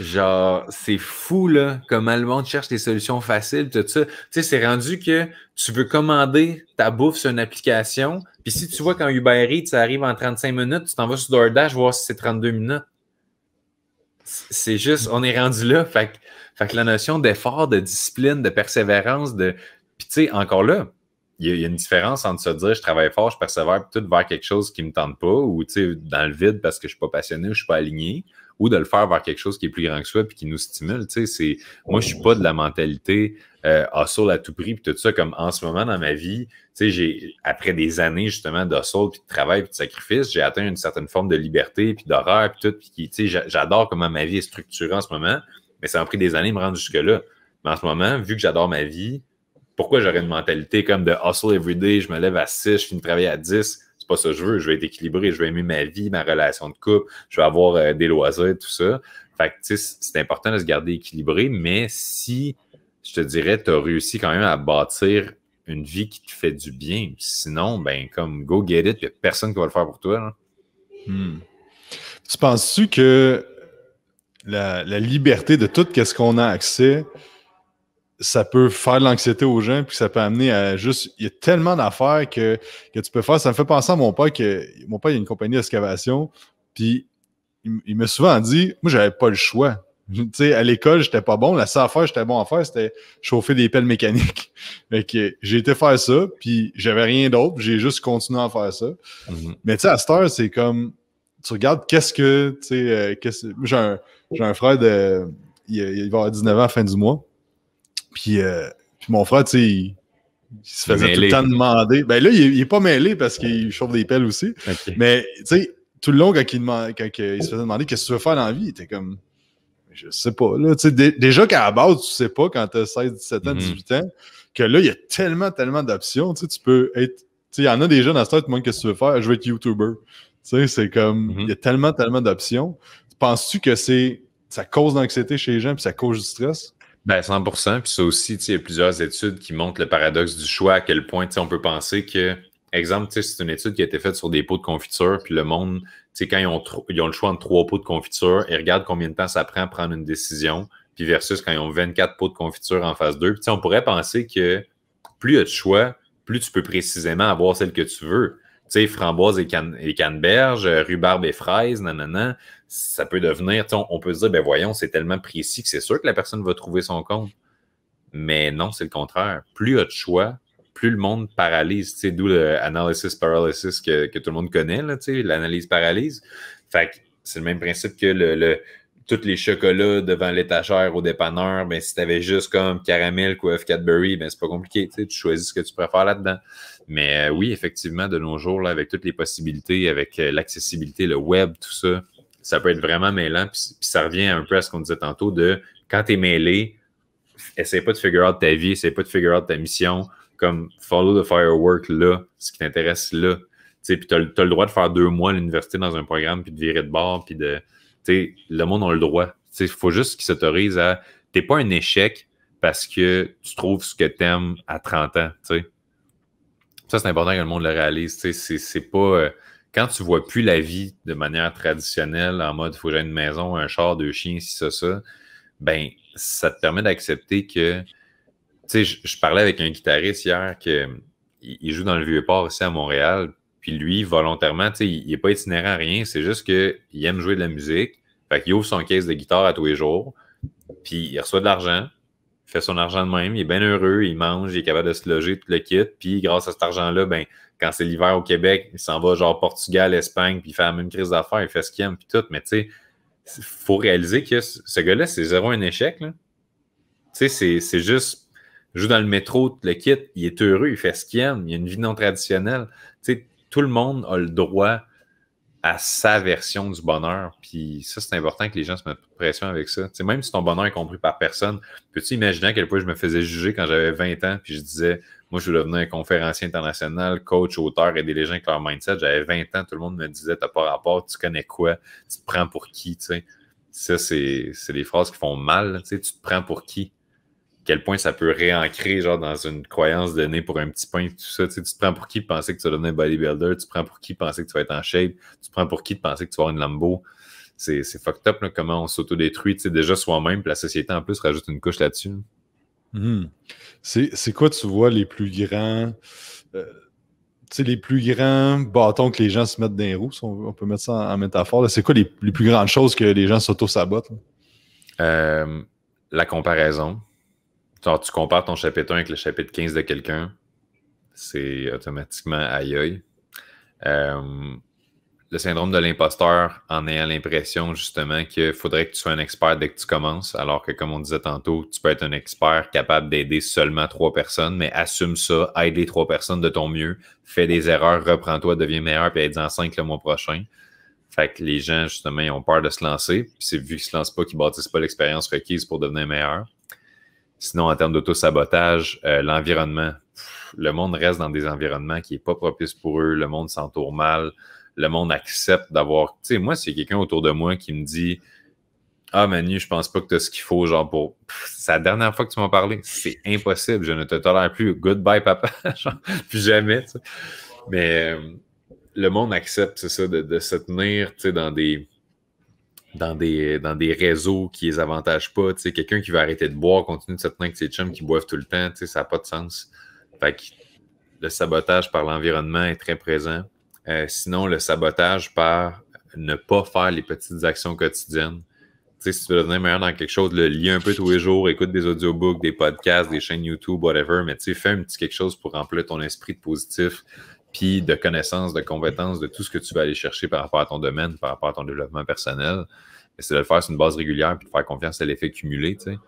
Genre, c'est fou, là, comment le monde cherche des solutions faciles, tout ça. Tu sais, c'est rendu que tu veux commander ta bouffe sur une application, puis si tu vois qu'en Uber Eats, ça arrive en 35 minutes, tu t'en vas sur DoorDash voir si c'est 32 minutes. C'est juste, on est rendu là. Fait, fait que la notion d'effort, de discipline, de persévérance, de. Puis tu sais, encore là, il y, a une différence entre se dire je travaille fort, je persévère, puis tout vers quelque chose qui ne me tente pas, ou tu dans le vide parce que je ne suis pas passionné ou je suis pas aligné, ou de le faire vers quelque chose qui est plus grand que soi puis qui nous stimule. C'est, moi, je ne suis pas de la mentalité euh, hustle à tout prix, puis tout ça, comme en ce moment dans ma vie, tu j'ai, après des années justement d'hustle, puis de travail, puis de sacrifice, j'ai atteint une certaine forme de liberté, puis d'horreur, puis tout, puis j'adore comment ma vie est structurée en ce moment, mais ça a pris des années de me rendre jusque-là. Mais en ce moment, vu que j'adore ma vie, pourquoi j'aurais une mentalité comme de hustle every day, je me lève à 6, je finis de travailler à 10? C'est pas ça que je veux. Je veux être équilibré, je veux aimer ma vie, ma relation de couple, je veux avoir euh, des loisirs, tout ça. Fait que, tu sais, c'est important de se garder équilibré, mais si, je te dirais, tu as réussi quand même à bâtir une vie qui te fait du bien. Sinon, ben, comme go get it, il n'y a personne qui va le faire pour toi. Hmm. Tu penses-tu que la, la, liberté de tout quest ce qu'on a accès, ça peut faire de l'anxiété aux gens, puis ça peut amener à juste. Il y a tellement d'affaires que, que tu peux faire. Ça me fait penser à mon père que mon père, il a une compagnie d'excavation, puis il, m'a souvent dit Moi, j'avais pas le choix. Tu sais, à l'école, j'étais pas bon. La seule affaire j'étais bon à faire, c'était chauffer des pelles mécaniques. Fait que j'ai été faire ça, puis j'avais rien d'autre, j'ai juste continué à faire ça. Mm-hmm. Mais tu sais, à cette heure, c'est comme tu regardes qu'est-ce que, tu sais, euh, j'ai un, un, frère de. il va avoir 19 ans à la fin du mois. Euh, puis, mon frère, tu il, se faisait tout le temps demander. Ben là, il, n'est est pas mêlé parce qu'il chauffe des pelles aussi. Mais tu sais, tout le long, quand il, se faisait demander qu'est-ce que tu veux faire dans la vie, il était comme je sais pas. Là, déjà qu'à la base, tu sais pas quand tu as 16, 17 ans, 18 mhm. ans, que là, il y a tellement, tellement d'options. Tu peux être. Il y en a des jeunes à ce temps, qu'est-ce que tu veux faire. Je veux être YouTuber. C'est comme. Mhm. Il y a tellement, tellement d'options. Penses-tu que c'est ça cause d'anxiété chez les gens puis ça cause du stress? Ben 100 Puis ça aussi, il y a plusieurs études qui montrent le paradoxe du choix, à quel point on peut penser que, exemple, c'est une étude qui a été faite sur des pots de confiture, puis le monde, quand ils ont, ils ont le choix entre trois pots de confiture, ils regardent combien de temps ça prend à prendre une décision, puis versus quand ils ont 24 pots de confiture en phase 2. Puis on pourrait penser que plus il y a de choix, plus tu peux précisément avoir celle que tu veux sais, framboise et, et canneberge, euh, rhubarbe et fraise, nanana, ça peut devenir, on, on, peut se dire, ben voyons, c'est tellement précis que c'est sûr que la personne va trouver son compte. Mais non, c'est le contraire. Plus il y a de choix, plus le monde paralyse. C'est d'où l'analysis paralysis que, tout le monde connaît, l'analyse paralyse. Fait c'est le même principe que le, le tous les chocolats devant l'étagère au dépanneur, mais ben, si tu avais juste comme caramel, 4 Cadbury, ben, c'est pas compliqué. Tu choisis ce que tu préfères là-dedans. Mais euh, oui, effectivement, de nos jours, là, avec toutes les possibilités, avec euh, l'accessibilité, le web, tout ça, ça peut être vraiment mêlant. Puis, ça revient un peu à ce qu'on disait tantôt de quand tu es mêlé, essaie pas de figure out ta vie, essaie pas de figure out ta mission, comme follow the firework là, ce qui t'intéresse là. sais, puis tu as, le droit de faire deux mois à l'université dans un programme, puis de virer de bord, puis de. Tu sais, le monde a le droit. Il faut juste qu'il s'autorise à. T'es pas un échec parce que tu trouves ce que tu aimes à 30 ans. tu sais. Ça, c'est important que le monde le réalise. C'est pas. Euh, quand tu vois plus la vie de manière traditionnelle, en mode, il faut que une maison, un char, deux chiens, si ça, ça, ben, ça te permet d'accepter que. Tu sais, je parlais avec un guitariste hier que il joue dans le Vieux-Port aussi à Montréal. Puis lui, volontairement, tu sais, il n'est pas itinérant à rien. C'est juste qu'il aime jouer de la musique. Fait qu'il ouvre son caisse de guitare à tous les jours. Puis il reçoit de l'argent fait son argent de même, il est bien heureux, il mange, il est capable de se loger, tout le kit. Puis grâce à cet argent-là, ben, quand c'est l'hiver au Québec, il s'en va genre Portugal, Espagne, puis il fait la même crise d'affaires, il fait ce qu'il aime, puis tout. Mais tu sais, il faut réaliser que ce gars-là, c'est zéro un échec. là. Tu sais, c'est, juste, juste, joue dans le métro, tout le kit, il est heureux, il fait ce qu'il aime, il a une vie non traditionnelle. Tu sais, tout le monde a le droit à sa version du bonheur. Puis ça, c'est important que les gens se mettent pression avec ça. sais même si ton bonheur est compris par personne, peux-tu imaginer à quel point je me faisais juger quand j'avais 20 ans, puis je disais, moi, je voulais devenir un conférencier international, coach, auteur, aider les gens avec leur mindset. J'avais 20 ans, tout le monde me disait, t'as pas rapport, tu connais quoi, tu te prends pour qui, tu sais. Ça, c'est des phrases qui font mal, tu sais, tu te prends pour qui quel point ça peut réancrer genre dans une croyance donnée pour un petit pain tout ça. Tu, te prends pour qui penser que tu vas devenir bodybuilder, tu te prends pour qui penser que tu vas être en shape, tu te prends pour qui de penser que tu vas avoir une lambeau. C'est fucked up comment on s'autodétruit tu sais, déjà soi-même, puis la société en plus rajoute une couche là-dessus. Hmm. C'est quoi tu vois les plus grands euh, sais les plus grands bâtons que les gens se mettent dans les roues, on, peut mettre ça en, métaphore. C'est quoi les, plus grandes choses que les gens s'auto-sabotent? Euh, la comparaison tu compares ton chapitre 1 avec le chapitre 15 de quelqu'un, c'est automatiquement aïe aïe. Euh, le syndrome de l'imposteur en ayant l'impression justement qu'il faudrait que tu sois un expert dès que tu commences, alors que comme on disait tantôt, tu peux être un expert capable d'aider seulement trois personnes, mais assume ça, aide les trois personnes de ton mieux, fais des erreurs, reprends-toi, deviens meilleur, puis aide-en cinq le mois prochain. Fait que les gens, justement, ils ont peur de se lancer, puis c'est vu qu'ils ne se lancent pas qu'ils bâtissent pas l'expérience requise pour devenir meilleur. Sinon, en termes d'autosabotage, sabotage euh, l'environnement, le monde reste dans des environnements qui n'est pas propice pour eux, le monde s'entoure mal, le monde accepte d'avoir. Tu sais, moi, c'est quelqu'un autour de moi qui me dit Ah, Manu, je pense pas que tu as ce qu'il faut, genre pour. C'est la dernière fois que tu m'as parlé. C'est impossible, je ne te tolère plus. Goodbye, papa. genre, plus jamais. Mais euh, le monde accepte, c'est ça, de, de se tenir tu sais dans des dans des, dans des réseaux qui les avantagent pas. Quelqu'un qui va arrêter de boire continue de se tenir que ses chums qui boivent tout le temps, ça n'a pas de sens. le sabotage par l'environnement est très présent. Euh, sinon, le sabotage par ne pas faire les petites actions quotidiennes. si tu veux devenir meilleur dans quelque chose, le lis un peu tous les jours, écoute des audiobooks, des podcasts, des chaînes YouTube, whatever, mais fais un petit quelque chose pour remplir ton esprit de positif puis de connaissances, de compétences, de tout ce que tu vas aller chercher par rapport à ton domaine, par rapport à ton développement personnel. c'est de le faire sur une base régulière, puis de faire confiance à l'effet cumulé, tu sais.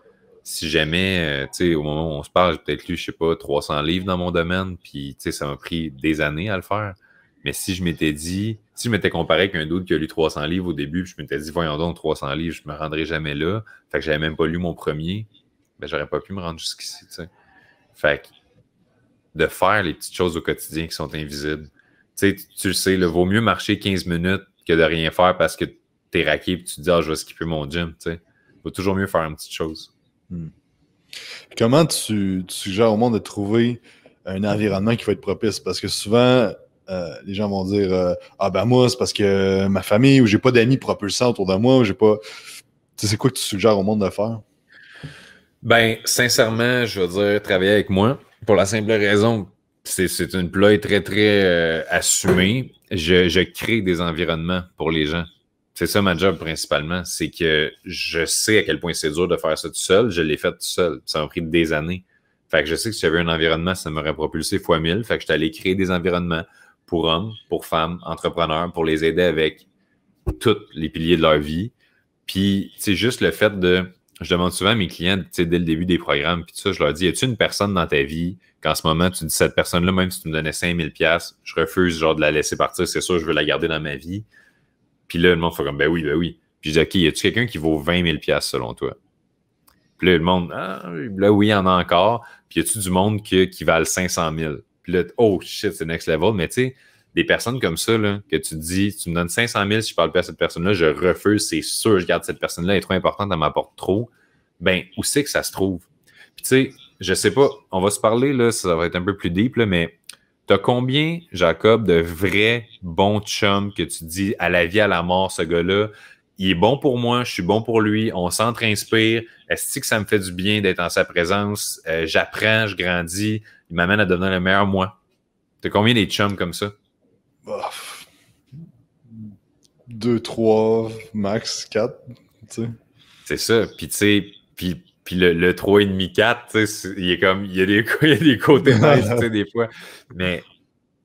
Si jamais, euh, tu sais, au moment où on se parle, j'ai peut-être lu, je sais pas, 300 livres dans mon domaine, puis, tu sais, ça m'a pris des années à le faire. Mais si je m'étais dit, si je m'étais comparé avec un d'autre qui a lu 300 livres au début, puis je m'étais dit, voyons donc, 300 livres, je me rendrai jamais là, fait que j'avais même pas lu mon premier, ben, j'aurais pas pu me rendre jusqu'ici, tu sais. Fait que de faire les petites choses au quotidien qui sont invisibles. Tu sais, tu le sais, il vaut mieux marcher 15 minutes que de rien faire parce que t'es raqué et tu te dis, ah, je vais skipper mon gym. Tu il vaut toujours mieux faire une petite chose. Hmm. Comment tu, suggères au monde de trouver un environnement qui va être propice? Parce que souvent, euh, les gens vont dire euh, Ah ben moi, c'est parce que ma famille ou j'ai pas d'amis propulsants autour de moi j'ai pas. Tu sais, c'est quoi que tu suggères au monde de faire? Ben, sincèrement, je veux dire, travailler avec moi. Pour la simple raison, c'est une plaie très, très euh, assumée. Je, crée des environnements pour les gens. C'est ça ma job principalement, c'est que je sais à quel point c'est dur de faire ça tout seul. Je l'ai fait tout seul. Ça m'a pris des années. Fait que je sais que si j'avais un environnement, ça m'aurait propulsé fois mille. Fait que j'étais allé créer des environnements pour hommes, pour femmes, entrepreneurs, pour les aider avec tous les piliers de leur vie. Puis c'est juste le fait de je demande souvent à mes clients, tu sais, dès le début des programmes, puis tout ça, je leur dis, y a une personne dans ta vie qu'en ce moment, tu dis, cette personne-là, même si tu me donnais 5000 pièces je refuse, genre, de la laisser partir, c'est sûr, je veux la garder dans ma vie. Puis là, le monde fait comme, ben oui, ben oui. Puis je dis, OK, y a-tu quelqu'un qui vaut 20 000 selon toi? Puis là, le monde, ah, là, oui, il y en a encore. Puis y a-tu du monde qui, qui valent 500 000? Puis là, oh shit, c'est next level. Mais tu sais, des personnes comme ça, là, que tu dis, tu me donnes 500 000 si je parle pas à cette personne-là, je refuse, c'est sûr, je garde cette personne-là, elle est trop importante, elle m'apporte trop. Ben, où c'est que ça se trouve? Puis, tu sais, je sais pas, on va se parler, là, ça va être un peu plus deep, là, mais t'as combien, Jacob, de vrais bons chums que tu dis à la vie, à la mort, ce gars-là, il est bon pour moi, je suis bon pour lui, on s'entre-inspire, est-ce que ça me fait du bien d'être en sa présence, euh, j'apprends, je grandis, il m'amène à devenir le meilleur moi. T'as combien des chums comme ça? 3, bah, deux, trois, max, quatre. C'est ça. Puis tu sais, puis, puis le, 3,5-4, il est comme il y a des, il y a des côtés des fois. Mais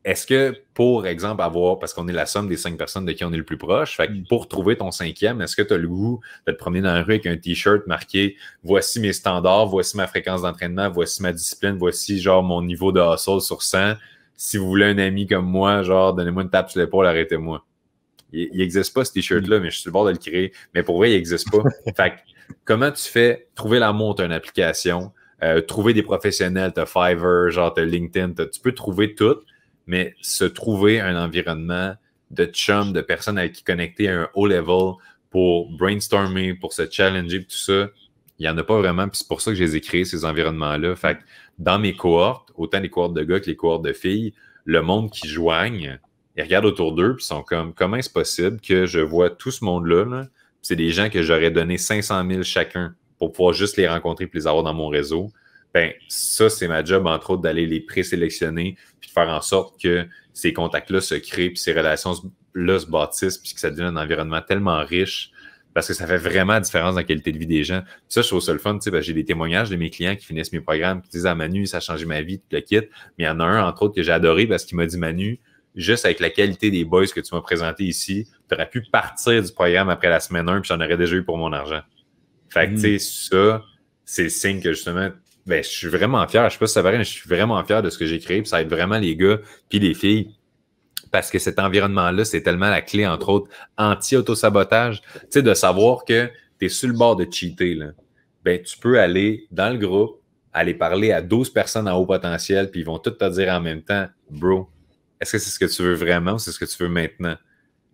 est-ce que, pour exemple, avoir, parce qu'on est la somme des cinq personnes de qui on est le plus proche, mm. pour trouver ton cinquième, est-ce que tu as le goût de te promener dans la rue avec un t-shirt marqué Voici mes standards, voici ma fréquence d'entraînement, voici ma discipline, voici genre mon niveau de hustle sur 100, si vous voulez un ami comme moi, genre, donnez-moi une tape sur l'épaule, arrêtez-moi. Il n'existe pas ce t-shirt-là, mais je suis le bord de le créer. Mais pour vrai, il n'existe pas. fait que, comment tu fais trouver la montre une application, euh, trouver des professionnels, tu as Fiverr, genre, tu as LinkedIn, tu peux trouver tout, mais se trouver un environnement de chum, de personnes avec qui connecter à un haut level pour brainstormer, pour se challenger, tout ça, il n'y en a pas vraiment. Puis c'est pour ça que je les ai créés, ces environnements-là. Fait que dans mes cohortes, autant les cohortes de gars que les cohortes de filles, le monde qui joignent, ils regardent autour d'eux puis sont comme comment est-ce possible que je vois tout ce monde-là, c'est des gens que j'aurais donné 500 000 chacun pour pouvoir juste les rencontrer et les avoir dans mon réseau. Ben, ça, c'est ma job, entre autres, d'aller les présélectionner puis de faire en sorte que ces contacts-là se créent, puis ces relations-là se bâtissent, puis que ça devient un environnement tellement riche parce que ça fait vraiment la différence dans la qualité de vie des gens. ça, je trouve ça le fun. j'ai des témoignages de mes clients qui finissent mes programmes, qui disent Ah, Manu, ça a changé ma vie, tu le quittes », Mais il y en a un, entre autres, que j'ai adoré parce qu'il m'a dit Manu, juste avec la qualité des boys que tu m'as présenté ici, tu aurais pu partir du programme après la semaine 1 puis j'en aurais déjà eu pour mon argent. Fait que, tu sais, mm. ça, c'est le signe que justement, ben, je suis vraiment fier. Je sais pas si ça rien, mais je suis vraiment fier de ce que j'ai créé. Puis ça aide vraiment les gars puis les filles parce que cet environnement-là, c'est tellement la clé, entre autres, anti-autosabotage. Tu sais, de savoir que tu es sur le bord de cheater, là, ben, tu peux aller dans le groupe, aller parler à 12 personnes à haut potentiel, puis ils vont toutes te dire en même temps, bro, est-ce que c'est ce que tu veux vraiment ou c'est ce que tu veux maintenant?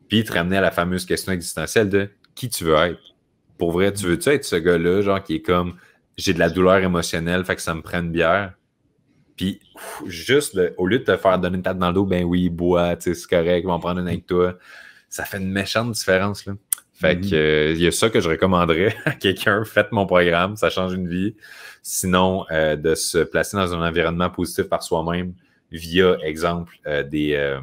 Puis te ramener à la fameuse question existentielle de qui tu veux être. Pour vrai, tu veux-tu être ce gars-là, genre qui est comme j'ai de la douleur émotionnelle, fait que ça me prend bière? Puis, juste, au lieu de te faire donner une tête dans le dos, ben oui, bois, c'est correct, va vont prendre une avec toi. Ça fait une méchante différence. Là. Fait mhm. que, il euh, y a ça que je recommanderais à quelqu'un. Faites mon programme, ça change une vie. Sinon, euh, de se placer dans un environnement positif par soi-même via, exemple, euh, des, euh,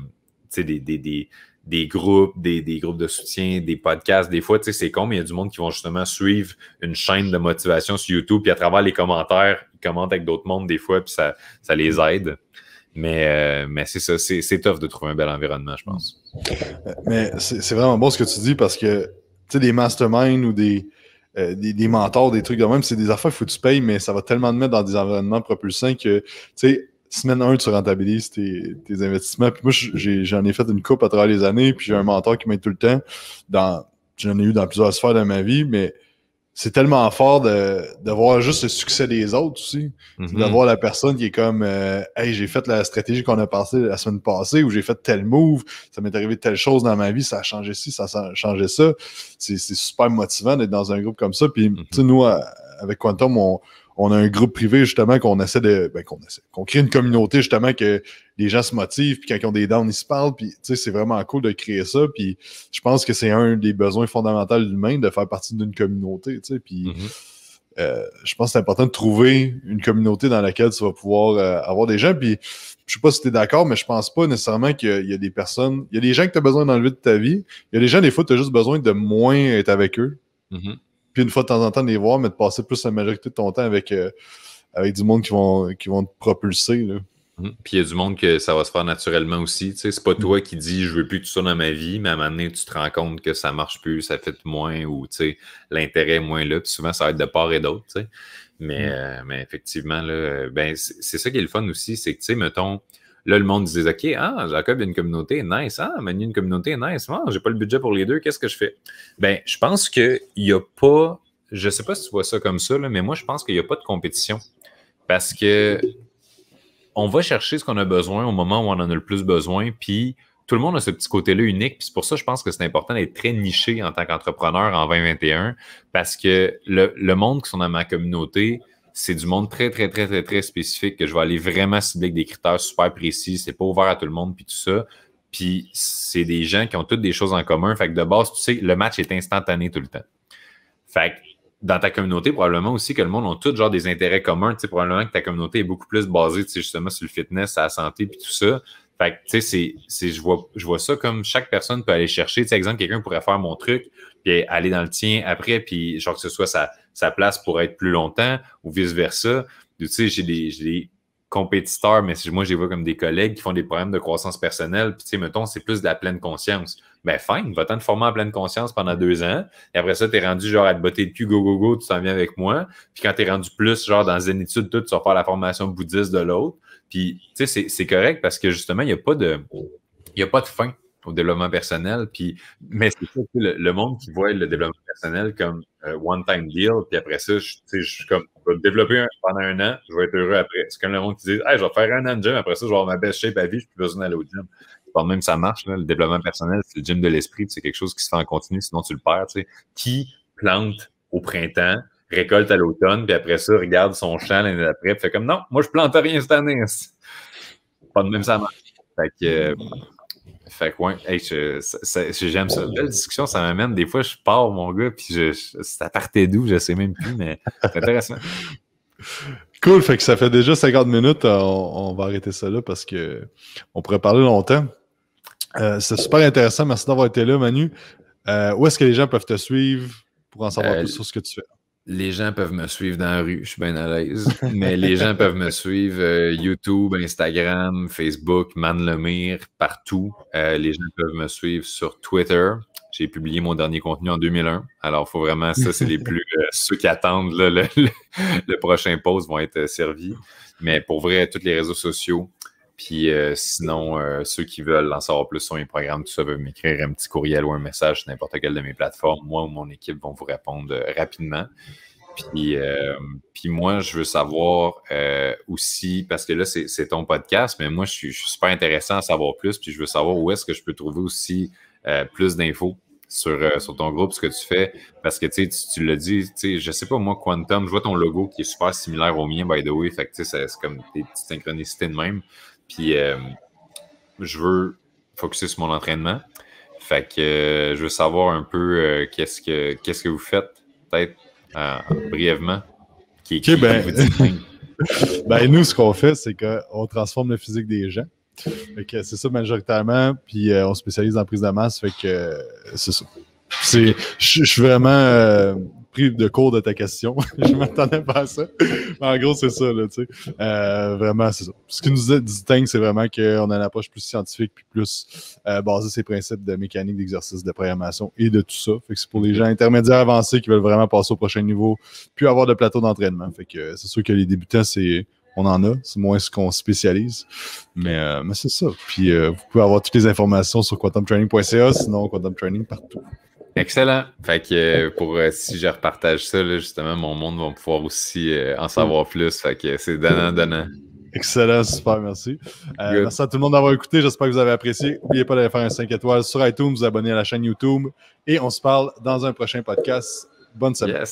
des, des, des groupes, des, groupes de soutien, des podcasts. Des fois, tu sais, c'est con, mais il y a du monde qui vont justement suivre une chaîne de motivation sur YouTube, puis à travers les commentaires, ils commentent avec d'autres mondes des fois, puis ça, ça les aide. Mais, euh, mais c'est ça, c'est tough de trouver un bel environnement, je pense. Mais c'est vraiment bon ce que tu dis parce que, tu sais, des masterminds ou des, euh, des, mentors, des trucs de même, c'est des affaires, qu'il faut que tu payes, mais ça va tellement te mettre dans des environnements propulsants que, tu sais, semaine 1, tu rentabilises tes, investissements. Puis moi, j'en ai, fait une coupe à travers les années, puis j'ai un mentor qui m'aide tout le temps. j'en ai eu dans plusieurs sphères de ma vie, mais c'est tellement fort de, voir juste le succès des autres aussi. d'avoir mhm. la personne qui est comme euh, Hey, j'ai fait la stratégie qu'on a passée la semaine passée ou j'ai fait tel move, ça m'est arrivé telle chose dans ma vie, ça a changé ci, ça a changé ça. C'est super motivant d'être dans un groupe comme ça. Puis, mhm. tu nous, euh, avec Quantum, on, on a un groupe privé justement qu'on essaie de. Ben, qu'on qu'on crée une communauté justement que les gens se motivent, puis quand ils ont des downs, ils se parlent, puis c'est vraiment cool de créer ça. Puis je pense que c'est un des besoins fondamentaux de l'humain de faire partie d'une communauté. tu sais. Puis, mhm. euh, je pense que c'est important de trouver une communauté dans laquelle tu vas pouvoir euh, avoir des gens. Puis je sais pas si tu es d'accord, mais je pense pas nécessairement qu'il y, y, a des personnes. Il y a des gens que tu as besoin d'enlever de ta vie. Il y a des gens, des fois, tu as juste besoin de moins être avec eux. Mhm puis une fois de temps en temps, de les voir, mais de passer plus la majorité de ton temps avec, euh, avec du monde qui vont, qui vont te propulser. Là. Hum. Puis il y a du monde que ça va se faire naturellement aussi. Tu sais, c'est pas hum. toi qui dis je veux plus tout ça dans ma vie, mais à un moment donné, tu te rends compte que ça marche plus, ça fait moins ou l'intérêt est moins là. Puis souvent, ça va être de part et d'autre. mais, hum. euh, mais effectivement, là, ben, c'est ça qui est le fun aussi, c'est que, tu sais, mettons, Là, le monde disait OK, ah, Jacob, il y a une communauté, nice. Ah, Manu, une communauté, nice. Je ah, j'ai pas le budget pour les deux, qu'est-ce que je fais? Ben, je pense qu'il n'y a pas, je sais pas si tu vois ça comme ça, mais moi, je pense qu'il n'y a pas de compétition. Parce que on va chercher ce qu'on a besoin au moment où on en a le plus besoin, puis tout le monde a ce petit côté-là unique. Puis c'est pour ça, je pense que c'est important d'être très niché en tant qu'entrepreneur en 2021 parce que le, le, monde qui sont dans ma communauté, c'est du monde très, très, très, très, très spécifique que je vais aller vraiment cibler avec des critères super précis. C'est pas ouvert à tout le monde, puis tout ça. Puis c'est des gens qui ont toutes des choses en commun. Fait que de base, tu sais, le match est instantané tout le temps. Fait que dans ta communauté, probablement aussi que le monde a tous genre des intérêts communs. Tu sais, probablement que ta communauté est beaucoup plus basée, tu sais, justement, sur le fitness, la santé, puis tout ça. Fait que, tu sais, je, vois, je vois ça comme chaque personne peut aller chercher. Tu sais, exemple, quelqu'un pourrait faire mon truc, puis aller dans le tien après, puis genre que ce soit sa, sa place pour être plus longtemps ou vice-versa. Tu sais, j'ai des, compétiteurs, mais moi, je les vois comme des collègues qui font des problèmes de croissance personnelle. Puis, tu sais, mettons, c'est plus de la pleine conscience. Ben, fine, va-t'en te former en pleine conscience pendant deux ans. Et après ça, tu es rendu genre à te botter le cul, go, go, go, tu t'en viens avec moi. Puis quand tu es rendu plus genre dans une étude tu vas faire la formation bouddhiste de l'autre. Puis, tu sais, c'est correct parce que justement, il n'y a pas de. Il a pas de fin au développement personnel. Puis, mais c'est ça, le, le, monde qui voit le développement personnel comme euh, one-time deal, puis après ça, je, je suis comme, je vais développer pendant un an, je vais être heureux après. C'est comme le monde qui dit, hey, je vais faire un an de gym, après ça, je vais avoir ma best shape à vie, je plus besoin d'aller au gym. Je pense même que ça marche, le développement personnel, c'est le gym de l'esprit, c'est quelque chose qui se fait en continu, sinon tu le perds. sais, Qui plante au printemps récolte à l'automne, puis après ça, regarde son champ l'année d'après, fait comme non, moi je plante rien cette année. Pas de même ça marche. Fait que, euh, fait ouais, j'aime ça. Belle discussion, ça m'amène. Des fois, je pars, mon gars, puis je, ça partait d'où, je sais même plus, mais c'est intéressant. Cool, fait que ça fait déjà 50 minutes. Euh, on, va arrêter ça là parce que on pourrait parler longtemps. Euh, c'est super intéressant. Merci d'avoir été là, Manu. où est-ce que les gens peuvent te suivre pour en savoir plus sur ce que tu fais? les gens peuvent me suivre dans la rue, je suis bien à l'aise. Mais les gens peuvent me suivre euh, YouTube, Instagram, Facebook, Man Lemire, partout. Euh, les gens peuvent me suivre sur Twitter. J'ai publié mon dernier contenu en 2001. Alors, faut vraiment, ça, c'est les plus. Euh, ceux qui attendent le, prochain post vont être servis. Mais pour vrai, tous les réseaux sociaux, puis euh, sinon, euh, ceux qui veulent en savoir plus sur mes programmes, tout ça, peuvent m'écrire un petit courriel ou un message sur n'importe quelle de mes plateformes. Moi ou mon équipe vont vous répondre euh, rapidement. Puis, moi, je veux savoir aussi, parce que là, c'est ton podcast, mais moi, je suis, super intéressant à savoir plus. Puis je veux savoir où est-ce que je peux trouver aussi plus d'infos sur, ton groupe, ce que tu fais. Parce que tu, tu le dis, je sais pas, moi, Quantum, je vois ton logo qui est super similaire au mien, by the way. Fait que c'est comme des petites synchronicités de même. Puis euh, je veux focuser sur mon entraînement. Fait que euh, je veux savoir un peu euh, qu'est-ce que que vous faites, peut-être brièvement. Qui, ben, ben... nous, ce qu'on fait, c'est qu'on transforme le physique des gens. c'est ça majoritairement. Puis on spécialise en prise de masse. Fait que c'est ça. Je suis vraiment pris de cours de ta question. je m'attendais pas à ça. en gros, c'est ça, là, tu sais. Euh, vraiment, c'est ça. Ce qui nous distingue, c'est vraiment qu'on a une approche plus scientifique puis plus euh, basée sur les principes de mécanique d'exercice de programmation et de tout ça. Fait que c'est pour les gens intermédiaires avancés qui veulent vraiment passer au prochain niveau puis avoir de plateau d'entraînement. Fait que euh, c'est sûr que les débutants, c'est on en a, c'est moins ce qu'on spécialise. Mais, c'est ça. Puis vous pouvez avoir toutes les informations sur quantumtraining.ca, sinon quantumtraining partout. Excellent. Fait que euh, pour euh, si je repartage ça, justement, mon monde va pouvoir aussi euh, en savoir plus. Fait que c'est donnant, donnant. Excellent, super, merci. merci à tout le monde d'avoir écouté. J'espère que vous avez apprécié. N'oubliez pas d'aller faire un 5 étoiles sur iTunes, vous abonner à la chaîne YouTube et on se parle dans un prochain podcast. Bonne semaine.